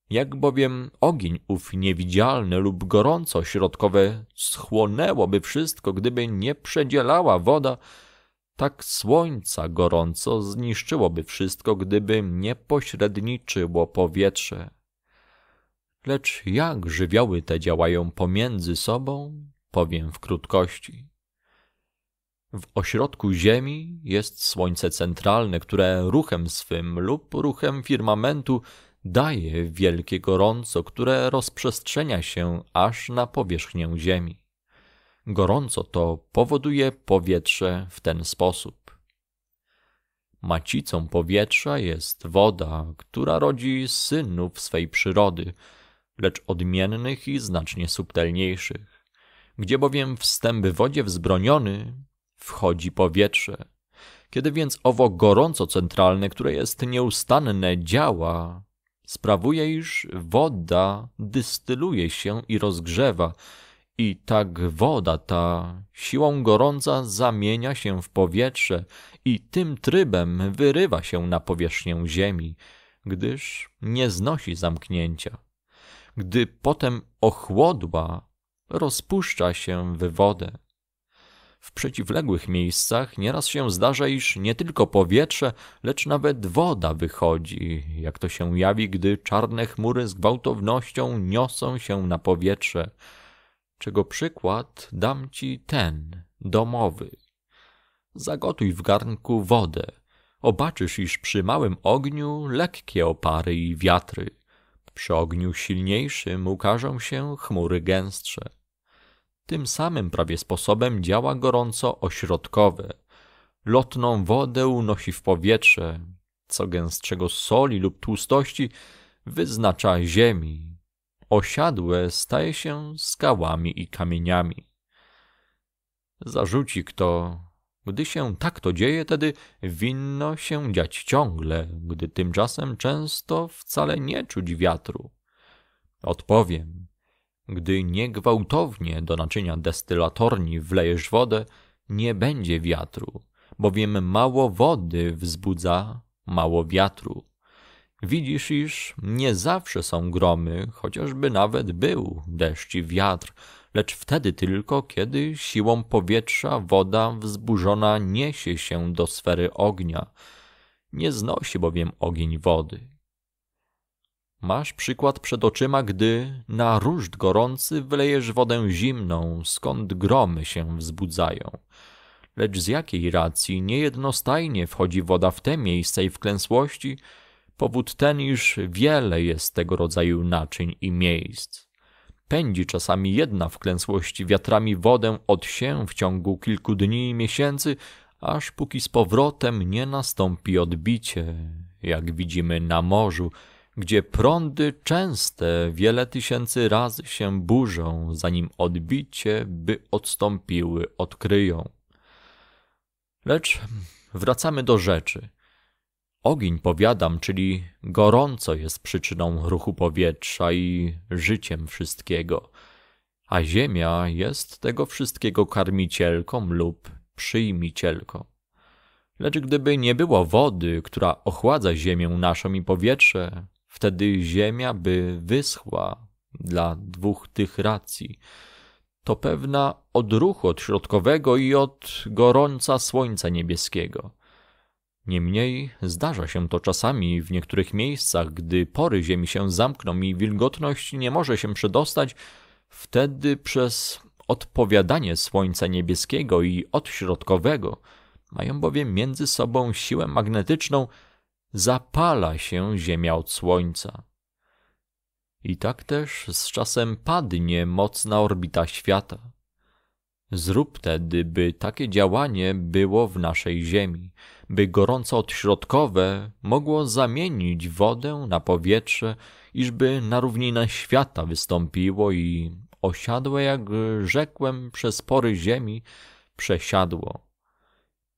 Jak bowiem ogień ów niewidzialny lub gorąco środkowe schłonęłoby wszystko, gdyby nie przedzielała woda, tak słońca gorąco zniszczyłoby wszystko, gdyby nie pośredniczyło powietrze. Lecz jak żywioły te działają pomiędzy sobą, powiem w krótkości. W ośrodku Ziemi jest Słońce centralne, które ruchem swym lub ruchem firmamentu daje wielkie gorąco, które rozprzestrzenia się aż na powierzchnię Ziemi. Gorąco to powoduje powietrze w ten sposób. Macicą powietrza jest woda, która rodzi synów swej przyrody – lecz odmiennych i znacznie subtelniejszych. Gdzie bowiem wstęp wodzie wzbroniony, wchodzi powietrze. Kiedy więc owo gorąco centralne, które jest nieustanne, działa, sprawuje, iż woda dystyluje się i rozgrzewa, i tak woda ta siłą gorąca zamienia się w powietrze i tym trybem wyrywa się na powierzchnię ziemi, gdyż nie znosi zamknięcia gdy potem ochłodła, rozpuszcza się w wodę. W przeciwległych miejscach nieraz się zdarza, iż nie tylko powietrze, lecz nawet woda wychodzi, jak to się jawi, gdy czarne chmury z gwałtownością niosą się na powietrze, czego przykład dam ci ten, domowy. Zagotuj w garnku wodę. Obaczysz, iż przy małym ogniu lekkie opary i wiatry. Przy ogniu silniejszym ukażą się chmury gęstsze. Tym samym prawie sposobem działa gorąco ośrodkowe. Lotną wodę unosi w powietrze, co gęstszego soli lub tłustości wyznacza ziemi. Osiadłe staje się skałami i kamieniami. Zarzuci kto, gdy się tak to dzieje, tedy winno się dziać ciągle, gdy tymczasem często wcale nie czuć wiatru. Odpowiem. Gdy nie gwałtownie do naczynia destylatorni wlejesz wodę, nie będzie wiatru, bowiem mało wody wzbudza mało wiatru. Widzisz, iż nie zawsze są gromy, chociażby nawet był deszcz i wiatr, lecz wtedy tylko, kiedy siłą powietrza woda wzburzona niesie się do sfery ognia. Nie znosi bowiem ogień wody. Masz przykład przed oczyma, gdy na różd gorący wylejesz wodę zimną, skąd gromy się wzbudzają. Lecz z jakiej racji niejednostajnie wchodzi woda w te miejsca i wklęsłości, powód ten, iż wiele jest tego rodzaju naczyń i miejsc. Pędzi czasami jedna wklęsłość wiatrami wodę od się w ciągu kilku dni i miesięcy, aż póki z powrotem nie nastąpi odbicie, jak widzimy na morzu, gdzie prądy częste wiele tysięcy razy się burzą, zanim odbicie, by odstąpiły, odkryją. Lecz wracamy do rzeczy – Ogień, powiadam, czyli gorąco jest przyczyną ruchu powietrza i życiem wszystkiego, a ziemia jest tego wszystkiego karmicielką lub przyjmicielką. Lecz gdyby nie było wody, która ochładza ziemię naszą i powietrze, wtedy ziemia by wyschła dla dwóch tych racji. To pewna ruchu od środkowego i od gorąca słońca niebieskiego – Niemniej zdarza się to czasami w niektórych miejscach, gdy pory ziemi się zamkną i wilgotność nie może się przedostać, wtedy przez odpowiadanie słońca niebieskiego i odśrodkowego, mają bowiem między sobą siłę magnetyczną, zapala się Ziemia od Słońca. I tak też z czasem padnie mocna orbita świata. Zrób tedy, by takie działanie było w naszej Ziemi by gorąco odśrodkowe mogło zamienić wodę na powietrze, iżby na równinę świata wystąpiło i osiadłe, jak rzekłem, przez pory ziemi przesiadło.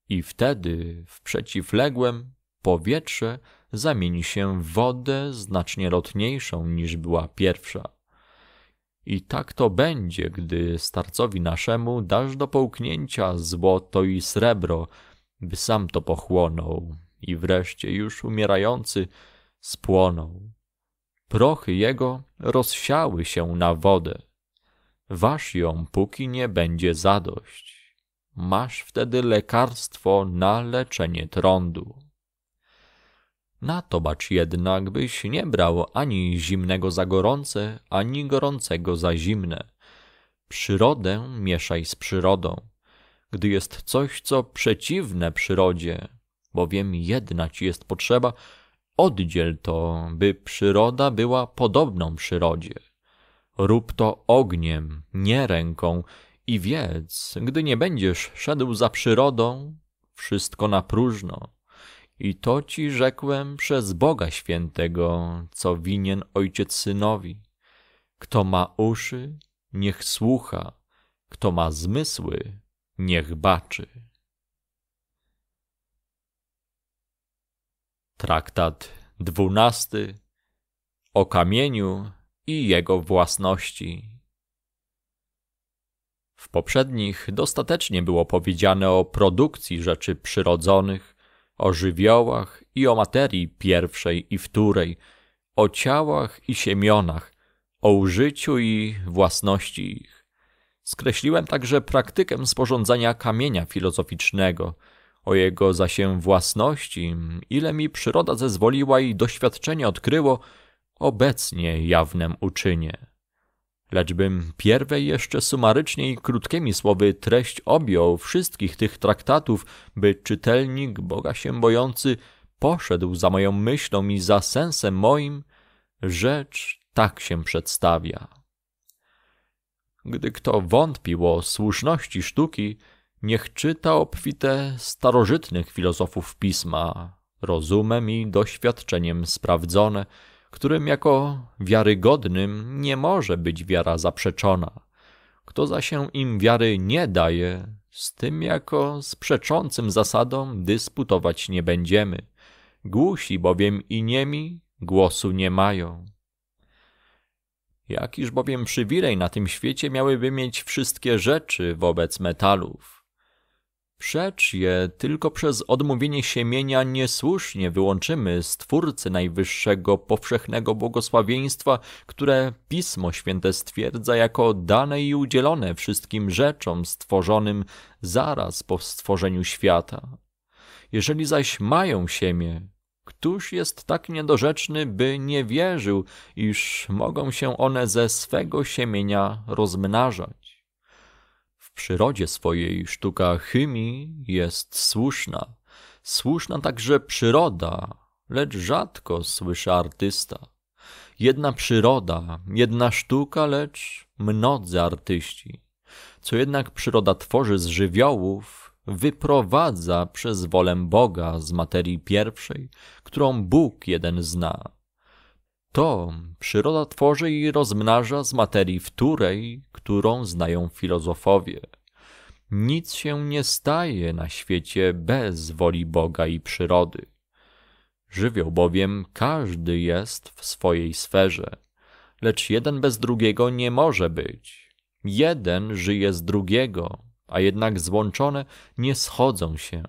I wtedy w przeciwległym powietrze zamieni się w wodę znacznie lotniejszą niż była pierwsza. I tak to będzie, gdy starcowi naszemu dasz do połknięcia złoto i srebro, by sam to pochłonął i wreszcie już umierający spłonął. Prochy jego rozsiały się na wodę. Waż ją, póki nie będzie zadość. Masz wtedy lekarstwo na leczenie trądu. Na to bacz jednak, byś nie brał ani zimnego za gorące, ani gorącego za zimne. Przyrodę mieszaj z przyrodą, gdy jest coś, co przeciwne przyrodzie, bowiem jedna ci jest potrzeba, oddziel to, by przyroda była podobną przyrodzie. Rób to ogniem, nie ręką, i wiedz, gdy nie będziesz szedł za przyrodą, wszystko na próżno. I to ci rzekłem przez Boga Świętego, co winien ojciec synowi. Kto ma uszy, niech słucha, kto ma zmysły, niech baczy. Traktat dwunasty o kamieniu i jego własności. W poprzednich dostatecznie było powiedziane o produkcji rzeczy przyrodzonych, o żywiołach i o materii pierwszej i wtórej, o ciałach i siemionach, o użyciu i własności ich. Skreśliłem także praktykę sporządzania kamienia filozoficznego, o jego zasię własności, ile mi przyroda zezwoliła i doświadczenie odkryło, obecnie jawnem uczynię. Lecz bym pierwej jeszcze sumarycznie i krótkimi słowy treść objął wszystkich tych traktatów, by czytelnik Boga się bojący poszedł za moją myślą i za sensem moim, rzecz tak się przedstawia. Gdy kto wątpił o słuszności sztuki, niech czyta obfite starożytnych filozofów pisma, rozumem i doświadczeniem sprawdzone, którym jako wiarygodnym nie może być wiara zaprzeczona. Kto za się im wiary nie daje, z tym jako sprzeczącym zasadom dysputować nie będziemy. Głusi bowiem i niemi głosu nie mają. Jakiż bowiem przywilej na tym świecie miałyby mieć wszystkie rzeczy wobec metalów? Przecz je tylko przez odmówienie siemienia niesłusznie wyłączymy Stwórcy Najwyższego powszechnego błogosławieństwa, które Pismo Święte stwierdza jako dane i udzielone wszystkim rzeczom stworzonym zaraz po stworzeniu świata. Jeżeli zaś mają siemię, Któż jest tak niedorzeczny, by nie wierzył, iż mogą się one ze swego siemienia rozmnażać? W przyrodzie swojej sztuka chemii jest słuszna, słuszna także przyroda, lecz rzadko słyszy artysta. Jedna przyroda, jedna sztuka, lecz mnodzy artyści. Co jednak przyroda tworzy z żywiołów, wyprowadza przez wolę Boga z materii pierwszej, którą Bóg jeden zna. To przyroda tworzy i rozmnaża z materii wtórej, którą znają filozofowie. Nic się nie staje na świecie bez woli Boga i przyrody. Żywioł bowiem każdy jest w swojej sferze, lecz jeden bez drugiego nie może być. Jeden żyje z drugiego, a jednak złączone nie schodzą się.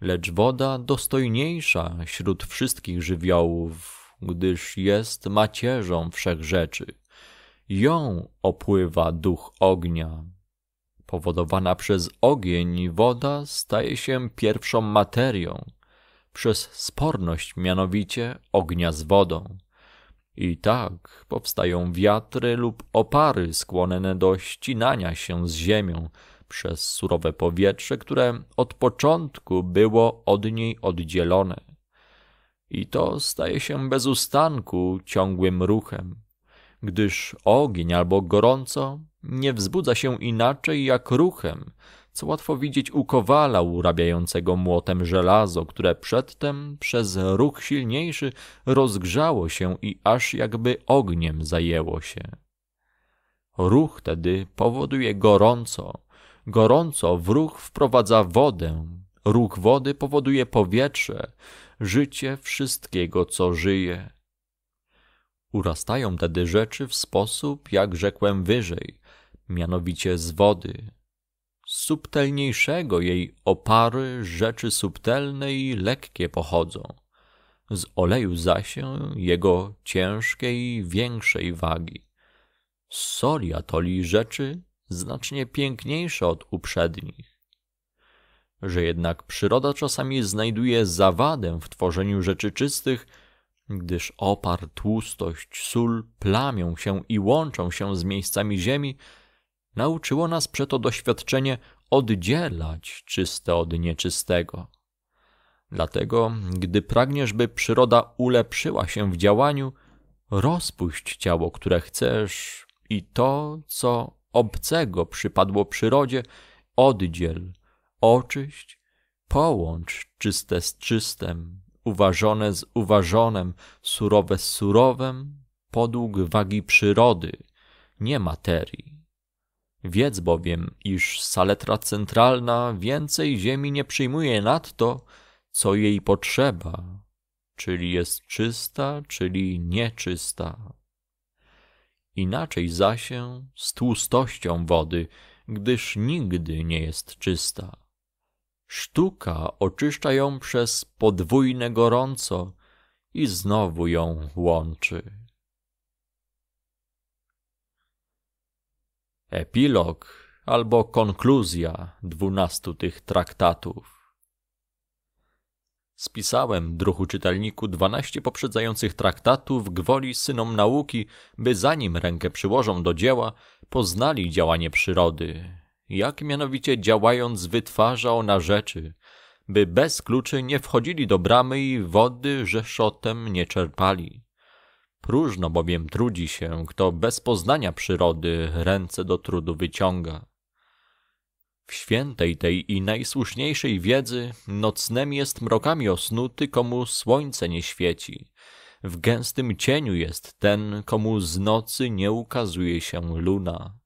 Lecz woda dostojniejsza wśród wszystkich żywiołów, gdyż jest macierzą wszech rzeczy. Ją opływa duch ognia. Powodowana przez ogień woda staje się pierwszą materią, przez sporność mianowicie ognia z wodą. I tak powstają wiatry lub opary skłonne do ścinania się z ziemią, przez surowe powietrze, które od początku było od niej oddzielone. I to staje się bez ustanku ciągłym ruchem, gdyż ogień albo gorąco nie wzbudza się inaczej jak ruchem, co łatwo widzieć u kowala urabiającego młotem żelazo, które przedtem przez ruch silniejszy rozgrzało się i aż jakby ogniem zajęło się. Ruch tedy powoduje gorąco, Gorąco w ruch wprowadza wodę, ruch wody powoduje powietrze, życie wszystkiego, co żyje. Urastają tedy rzeczy w sposób, jak rzekłem wyżej, mianowicie z wody, subtelniejszego jej opary rzeczy subtelne i lekkie pochodzą, z oleju zaś jego ciężkiej, większej wagi. Z soli atoli rzeczy znacznie piękniejsze od uprzednich. Że jednak przyroda czasami znajduje zawadę w tworzeniu rzeczy czystych, gdyż opar, tłustość, sól plamią się i łączą się z miejscami ziemi, nauczyło nas przeto doświadczenie oddzielać czyste od nieczystego. Dlatego, gdy pragniesz, by przyroda ulepszyła się w działaniu, rozpuść ciało, które chcesz i to, co obcego przypadło przyrodzie, oddziel, oczyść, połącz czyste z czystem, uważone z uważonem, surowe z surowem, podług wagi przyrody, nie materii. Wiedz bowiem, iż saletra centralna więcej ziemi nie przyjmuje nad to, co jej potrzeba, czyli jest czysta, czyli nieczysta. Inaczej zaś się z tłustością wody, gdyż nigdy nie jest czysta. Sztuka oczyszcza ją przez podwójne gorąco i znowu ją łączy. Epilog albo konkluzja dwunastu tych traktatów. Spisałem, druhu czytelniku, dwanaście poprzedzających traktatów gwoli synom nauki, by zanim rękę przyłożą do dzieła, poznali działanie przyrody, jak mianowicie działając wytwarza ona rzeczy, by bez kluczy nie wchodzili do bramy i wody rzeszotem nie czerpali. Próżno bowiem trudzi się, kto bez poznania przyrody ręce do trudu wyciąga. W świętej tej i najsłuszniejszej wiedzy nocnem jest mrokami osnuty, komu słońce nie świeci. W gęstym cieniu jest ten, komu z nocy nie ukazuje się luna.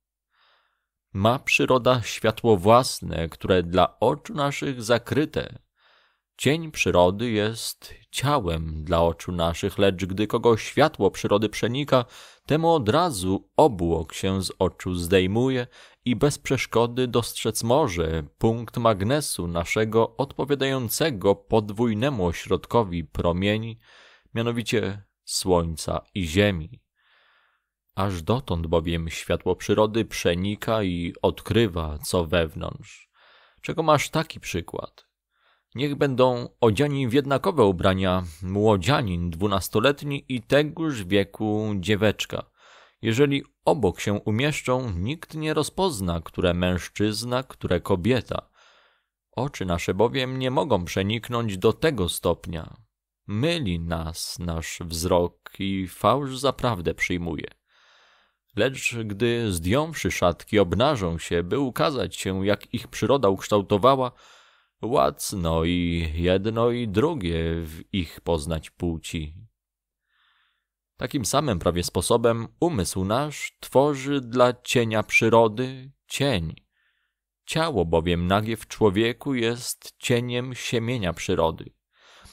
Ma przyroda światło własne, które dla oczu naszych zakryte. Cień przyrody jest ciałem dla oczu naszych, lecz gdy kogo światło przyrody przenika, temu od razu obłok się z oczu zdejmuje i bez przeszkody dostrzec może punkt magnesu naszego odpowiadającego podwójnemu ośrodkowi promieni, mianowicie Słońca i Ziemi. Aż dotąd bowiem światło przyrody przenika i odkrywa co wewnątrz. Czego masz taki przykład? Niech będą odziani w jednakowe ubrania młodzianin dwunastoletni i tegoż wieku dzieweczka – jeżeli obok się umieszczą, nikt nie rozpozna, które mężczyzna, które kobieta. Oczy nasze bowiem nie mogą przeniknąć do tego stopnia. Myli nas nasz wzrok i fałsz zaprawdę przyjmuje. Lecz gdy zdjąwszy szatki obnażą się, by ukazać się, jak ich przyroda ukształtowała, łacno i jedno i drugie w ich poznać płci. Takim samym prawie sposobem umysł nasz tworzy dla cienia przyrody cień. Ciało bowiem nagie w człowieku jest cieniem siemienia przyrody.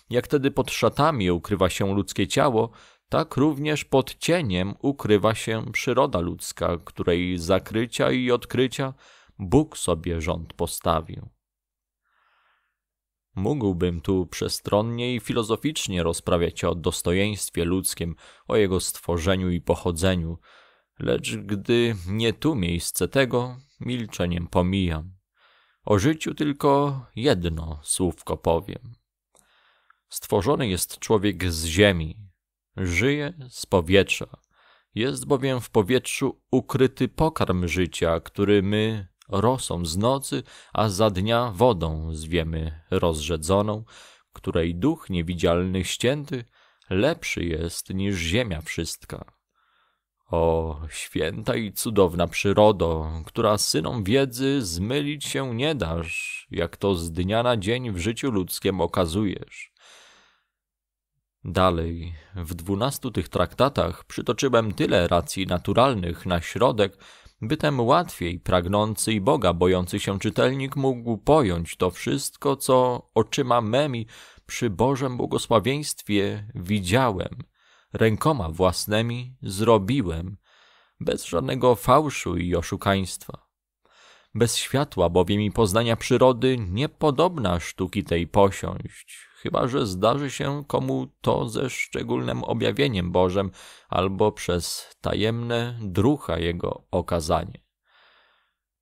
Jak tedy pod szatami ukrywa się ludzkie ciało, tak również pod cieniem ukrywa się przyroda ludzka, której zakrycia i odkrycia Bóg sobie rząd postawił. Mógłbym tu przestronnie i filozoficznie rozprawiać o dostojeństwie ludzkim, o jego stworzeniu i pochodzeniu, lecz gdy nie tu miejsce tego, milczeniem pomijam. O życiu tylko jedno słówko powiem. Stworzony jest człowiek z ziemi, żyje z powietrza. Jest bowiem w powietrzu ukryty pokarm życia, który my, rosą z nocy, a za dnia wodą zwiemy rozrzedzoną, której duch niewidzialny ścięty lepszy jest niż ziemia wszystka. O święta i cudowna przyrodo, która synom wiedzy zmylić się nie dasz, jak to z dnia na dzień w życiu ludzkim okazujesz. Dalej, w dwunastu tych traktatach przytoczyłem tyle racji naturalnych na środek, by tem łatwiej pragnący i Boga bojący się czytelnik mógł pojąć to wszystko, co oczyma memi przy Bożem błogosławieństwie widziałem, rękoma własnymi zrobiłem, bez żadnego fałszu i oszukaństwa. Bez światła bowiem i poznania przyrody niepodobna sztuki tej posiąść chyba że zdarzy się komu to ze szczególnym objawieniem Bożym albo przez tajemne drucha jego okazanie.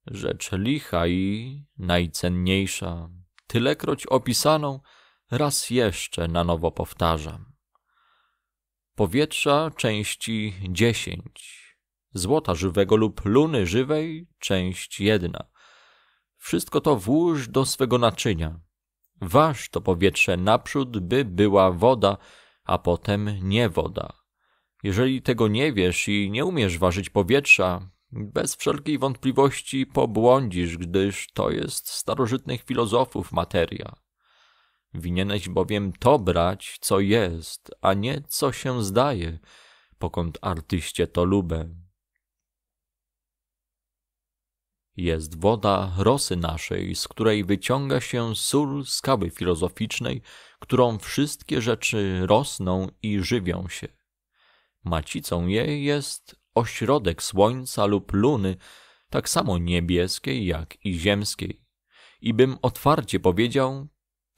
Rzecz licha i najcenniejsza, tylekroć opisaną, raz jeszcze na nowo powtarzam. Powietrza części dziesięć, złota żywego lub luny żywej, część jedna. Wszystko to włóż do swego naczynia, Waż to powietrze naprzód, by była woda, a potem nie woda. Jeżeli tego nie wiesz i nie umiesz ważyć powietrza, bez wszelkiej wątpliwości pobłądzisz, gdyż to jest starożytnych filozofów materia. Winieneś bowiem to brać, co jest, a nie co się zdaje, pokąd artyście to lubę. jest woda rosy naszej, z której wyciąga się sól skały filozoficznej, którą wszystkie rzeczy rosną i żywią się. Macicą jej jest ośrodek słońca lub luny, tak samo niebieskiej jak i ziemskiej. I bym otwarcie powiedział,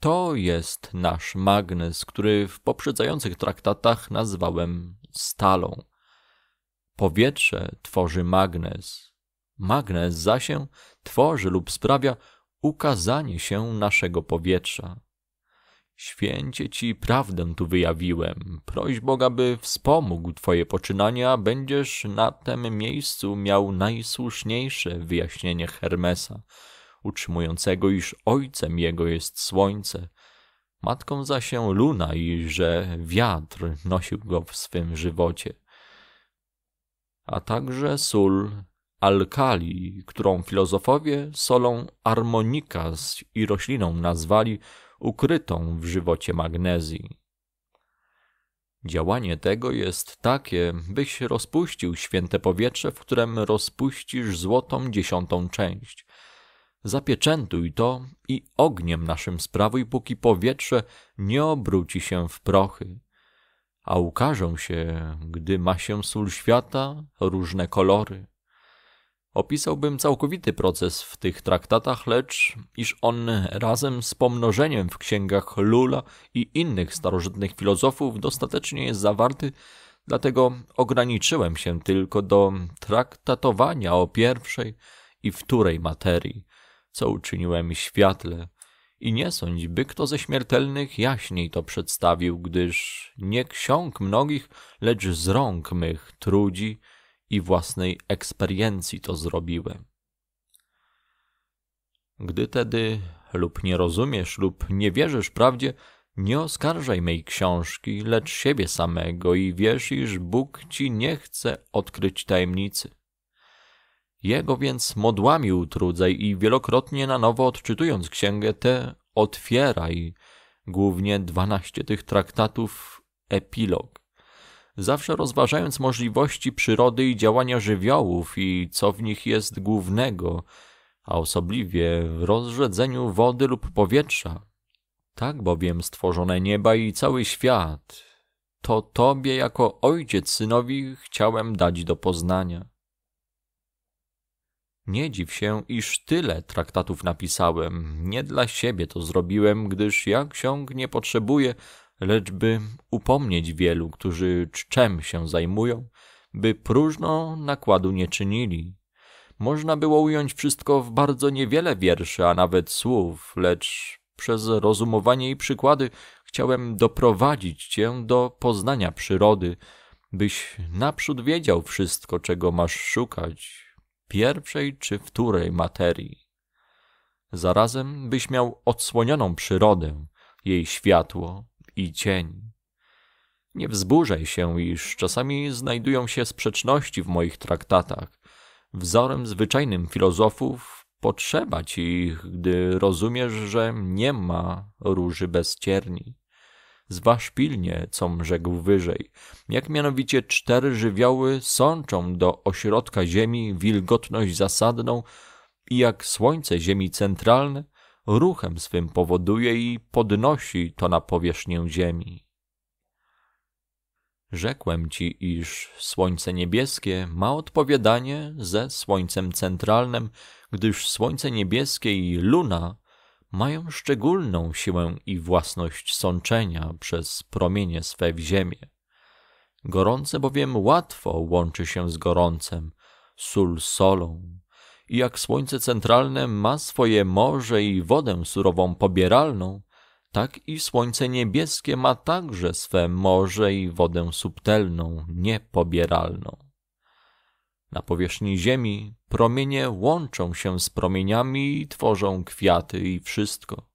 to jest nasz magnes, który w poprzedzających traktatach nazwałem stalą. Powietrze tworzy magnes, Magnes zaś tworzy lub sprawia ukazanie się naszego powietrza. Święcie Ci prawdę tu wyjawiłem. Proś Boga, by wspomógł Twoje poczynania, będziesz na tym miejscu miał najsłuszniejsze wyjaśnienie Hermesa, utrzymującego, iż ojcem jego jest słońce, matką zaś się luna i że wiatr nosił go w swym żywocie, a także sól, alkali, którą filozofowie solą armonika i rośliną nazwali ukrytą w żywocie magnezji. Działanie tego jest takie, byś rozpuścił święte powietrze, w którym rozpuścisz złotą dziesiątą część. Zapieczętuj to i ogniem naszym sprawuj, póki powietrze nie obróci się w prochy. A ukażą się, gdy ma się sól świata, różne kolory. Opisałbym całkowity proces w tych traktatach, lecz iż on razem z pomnożeniem w księgach Lula i innych starożytnych filozofów dostatecznie jest zawarty, dlatego ograniczyłem się tylko do traktatowania o pierwszej i wtórej materii, co uczyniłem światle. I nie sądź, by kto ze śmiertelnych jaśniej to przedstawił, gdyż nie ksiąg mnogich, lecz z rąk mych trudzi, i własnej eksperiencji to zrobiły. Gdy tedy lub nie rozumiesz lub nie wierzysz prawdzie, nie oskarżaj mej książki, lecz siebie samego i wierz, iż Bóg ci nie chce odkryć tajemnicy. Jego więc modłami utrudzaj i wielokrotnie na nowo odczytując księgę tę otwieraj, głównie dwanaście tych traktatów, epilog zawsze rozważając możliwości przyrody i działania żywiołów i co w nich jest głównego, a osobliwie w rozrzedzeniu wody lub powietrza. Tak bowiem stworzone nieba i cały świat, to Tobie jako ojciec synowi chciałem dać do poznania. Nie dziw się, iż tyle traktatów napisałem. Nie dla siebie to zrobiłem, gdyż ja ksiąg nie potrzebuję, lecz by upomnieć wielu, którzy czczem się zajmują, by próżno nakładu nie czynili. Można było ująć wszystko w bardzo niewiele wierszy, a nawet słów, lecz przez rozumowanie i przykłady chciałem doprowadzić cię do poznania przyrody, byś naprzód wiedział wszystko, czego masz szukać, pierwszej czy wtórej materii. Zarazem byś miał odsłonioną przyrodę, jej światło, i cień. Nie wzburzaj się, iż czasami znajdują się sprzeczności w moich traktatach. Wzorem zwyczajnym filozofów potrzeba ci ich, gdy rozumiesz, że nie ma róży bez cierni. Zważ pilnie, com rzekł wyżej, jak mianowicie cztery żywioły sączą do ośrodka ziemi wilgotność zasadną i jak słońce ziemi centralne ruchem swym powoduje i podnosi to na powierzchnię ziemi. Rzekłem ci, iż słońce niebieskie ma odpowiadanie ze słońcem centralnym, gdyż słońce niebieskie i luna mają szczególną siłę i własność sączenia przez promienie swe w ziemię. Gorące bowiem łatwo łączy się z gorącem, sól solą, i jak słońce centralne ma swoje morze i wodę surową pobieralną, tak i słońce niebieskie ma także swe morze i wodę subtelną, niepobieralną. Na powierzchni ziemi promienie łączą się z promieniami i tworzą kwiaty i wszystko.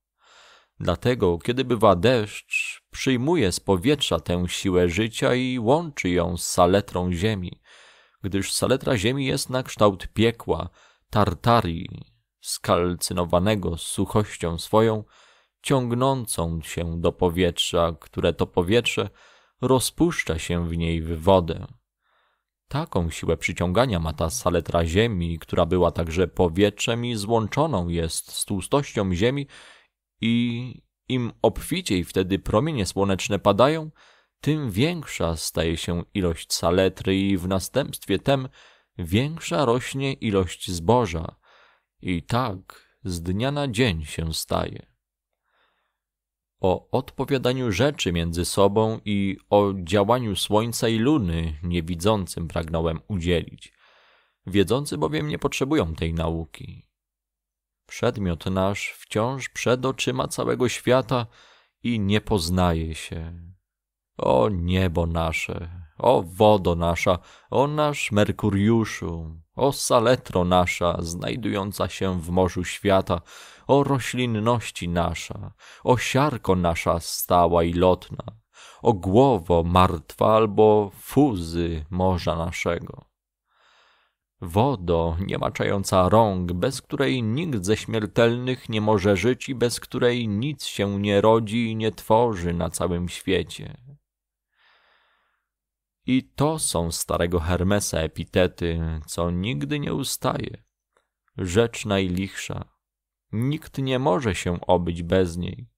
Dlatego, kiedy bywa deszcz, przyjmuje z powietrza tę siłę życia i łączy ją z saletrą ziemi, gdyż saletra ziemi jest na kształt piekła, Tartarii, skalcynowanego suchością swoją, ciągnącą się do powietrza, które to powietrze rozpuszcza się w niej w wodę. Taką siłę przyciągania ma ta saletra ziemi, która była także powietrzem i złączoną jest z tłustością ziemi i im obficiej wtedy promienie słoneczne padają, tym większa staje się ilość saletry i w następstwie tem większa rośnie ilość zboża i tak z dnia na dzień się staje. O odpowiadaniu rzeczy między sobą i o działaniu słońca i luny niewidzącym pragnąłem udzielić. Wiedzący bowiem nie potrzebują tej nauki. Przedmiot nasz wciąż przed oczyma całego świata i nie poznaje się. O niebo nasze, o wodo nasza, o nasz Merkuriuszu, o saletro nasza, znajdująca się w morzu świata, o roślinności nasza, o siarko nasza stała i lotna, o głowo martwa albo fuzy morza naszego. Wodo, nie maczająca rąk, bez której nikt ze śmiertelnych nie może żyć i bez której nic się nie rodzi i nie tworzy na całym świecie i to są starego Hermesa epitety, co nigdy nie ustaje. Rzecz najlichsza. Nikt nie może się obyć bez niej.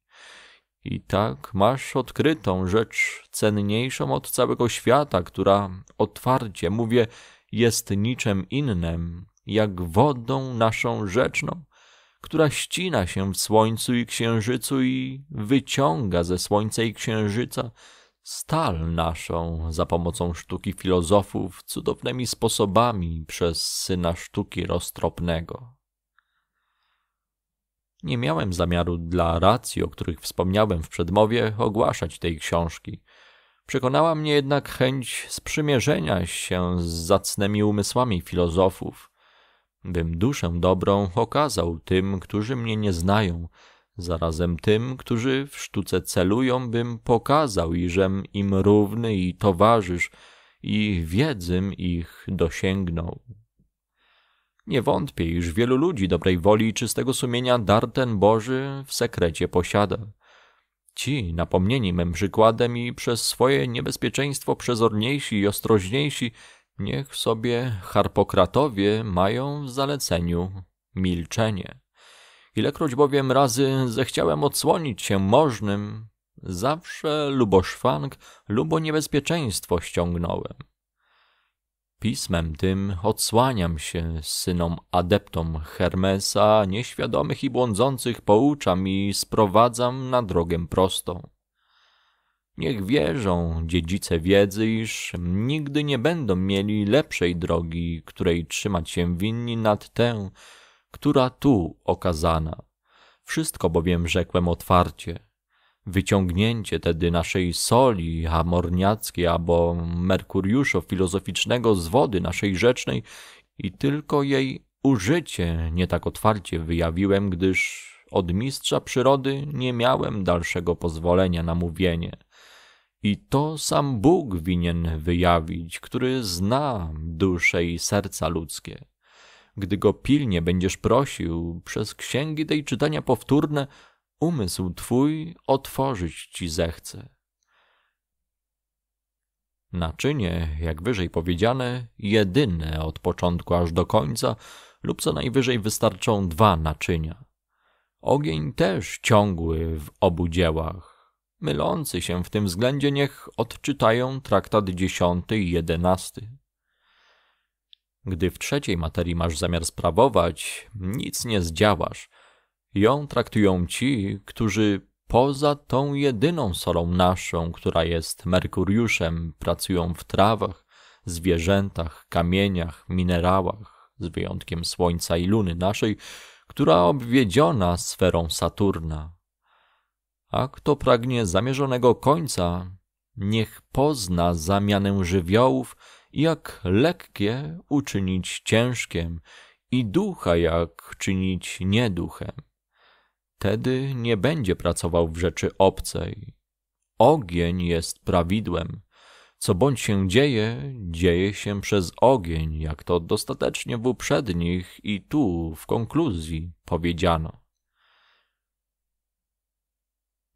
I tak masz odkrytą rzecz cenniejszą od całego świata, która otwarcie, mówię, jest niczym innym, jak wodą naszą rzeczną, która ścina się w słońcu i księżycu i wyciąga ze słońca i księżyca stal naszą za pomocą sztuki filozofów cudownymi sposobami przez syna sztuki roztropnego. Nie miałem zamiaru dla racji, o których wspomniałem w przedmowie, ogłaszać tej książki. Przekonała mnie jednak chęć sprzymierzenia się z zacnymi umysłami filozofów, bym duszę dobrą okazał tym, którzy mnie nie znają, Zarazem tym, którzy w sztuce celują, bym pokazał, iżem im równy i towarzysz, i wiedzym ich dosięgnął. Nie wątpię, iż wielu ludzi dobrej woli i czystego sumienia dar ten Boży w sekrecie posiada. Ci, napomnieni mym przykładem i przez swoje niebezpieczeństwo przezorniejsi i ostrożniejsi, niech sobie harpokratowie mają w zaleceniu milczenie. Ilekroć bowiem razy zechciałem odsłonić się możnym, zawsze lubo szwank, lubo niebezpieczeństwo ściągnąłem. Pismem tym odsłaniam się synom adeptom Hermesa, nieświadomych i błądzących pouczam i sprowadzam na drogę prostą. Niech wierzą dziedzice wiedzy, iż nigdy nie będą mieli lepszej drogi, której trzymać się winni nad tę, która tu okazana. Wszystko bowiem rzekłem otwarcie. Wyciągnięcie tedy naszej soli amorniackiej albo merkuriuszo filozoficznego z wody naszej rzecznej i tylko jej użycie nie tak otwarcie wyjawiłem, gdyż od mistrza przyrody nie miałem dalszego pozwolenia na mówienie. I to sam Bóg winien wyjawić, który zna duszę i serca ludzkie. Gdy go pilnie będziesz prosił przez księgi tej czytania powtórne, umysł twój otworzyć ci zechce. Naczynie, jak wyżej powiedziane, jedyne od początku aż do końca, lub co najwyżej wystarczą dwa naczynia. Ogień też ciągły w obu dziełach. Mylący się w tym względzie niech odczytają traktat dziesiąty i jedenasty. Gdy w trzeciej materii masz zamiar sprawować, nic nie zdziałasz. Ją traktują ci, którzy poza tą jedyną solą naszą, która jest Merkuriuszem, pracują w trawach, zwierzętach, kamieniach, minerałach, z wyjątkiem Słońca i Luny naszej, która obwiedziona sferą Saturna. A kto pragnie zamierzonego końca, niech pozna zamianę żywiołów, jak lekkie uczynić ciężkiem i ducha jak czynić nieduchem. Tedy nie będzie pracował w rzeczy obcej. Ogień jest prawidłem. Co bądź się dzieje, dzieje się przez ogień, jak to dostatecznie w uprzednich i tu w konkluzji powiedziano.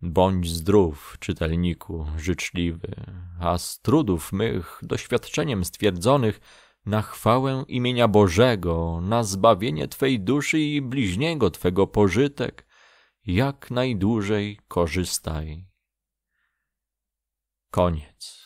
Bądź zdrów, czytelniku, życzliwy, a z trudów mych, doświadczeniem stwierdzonych, na chwałę imienia Bożego, na zbawienie Twej duszy i bliźniego Twego pożytek, jak najdłużej korzystaj. Koniec.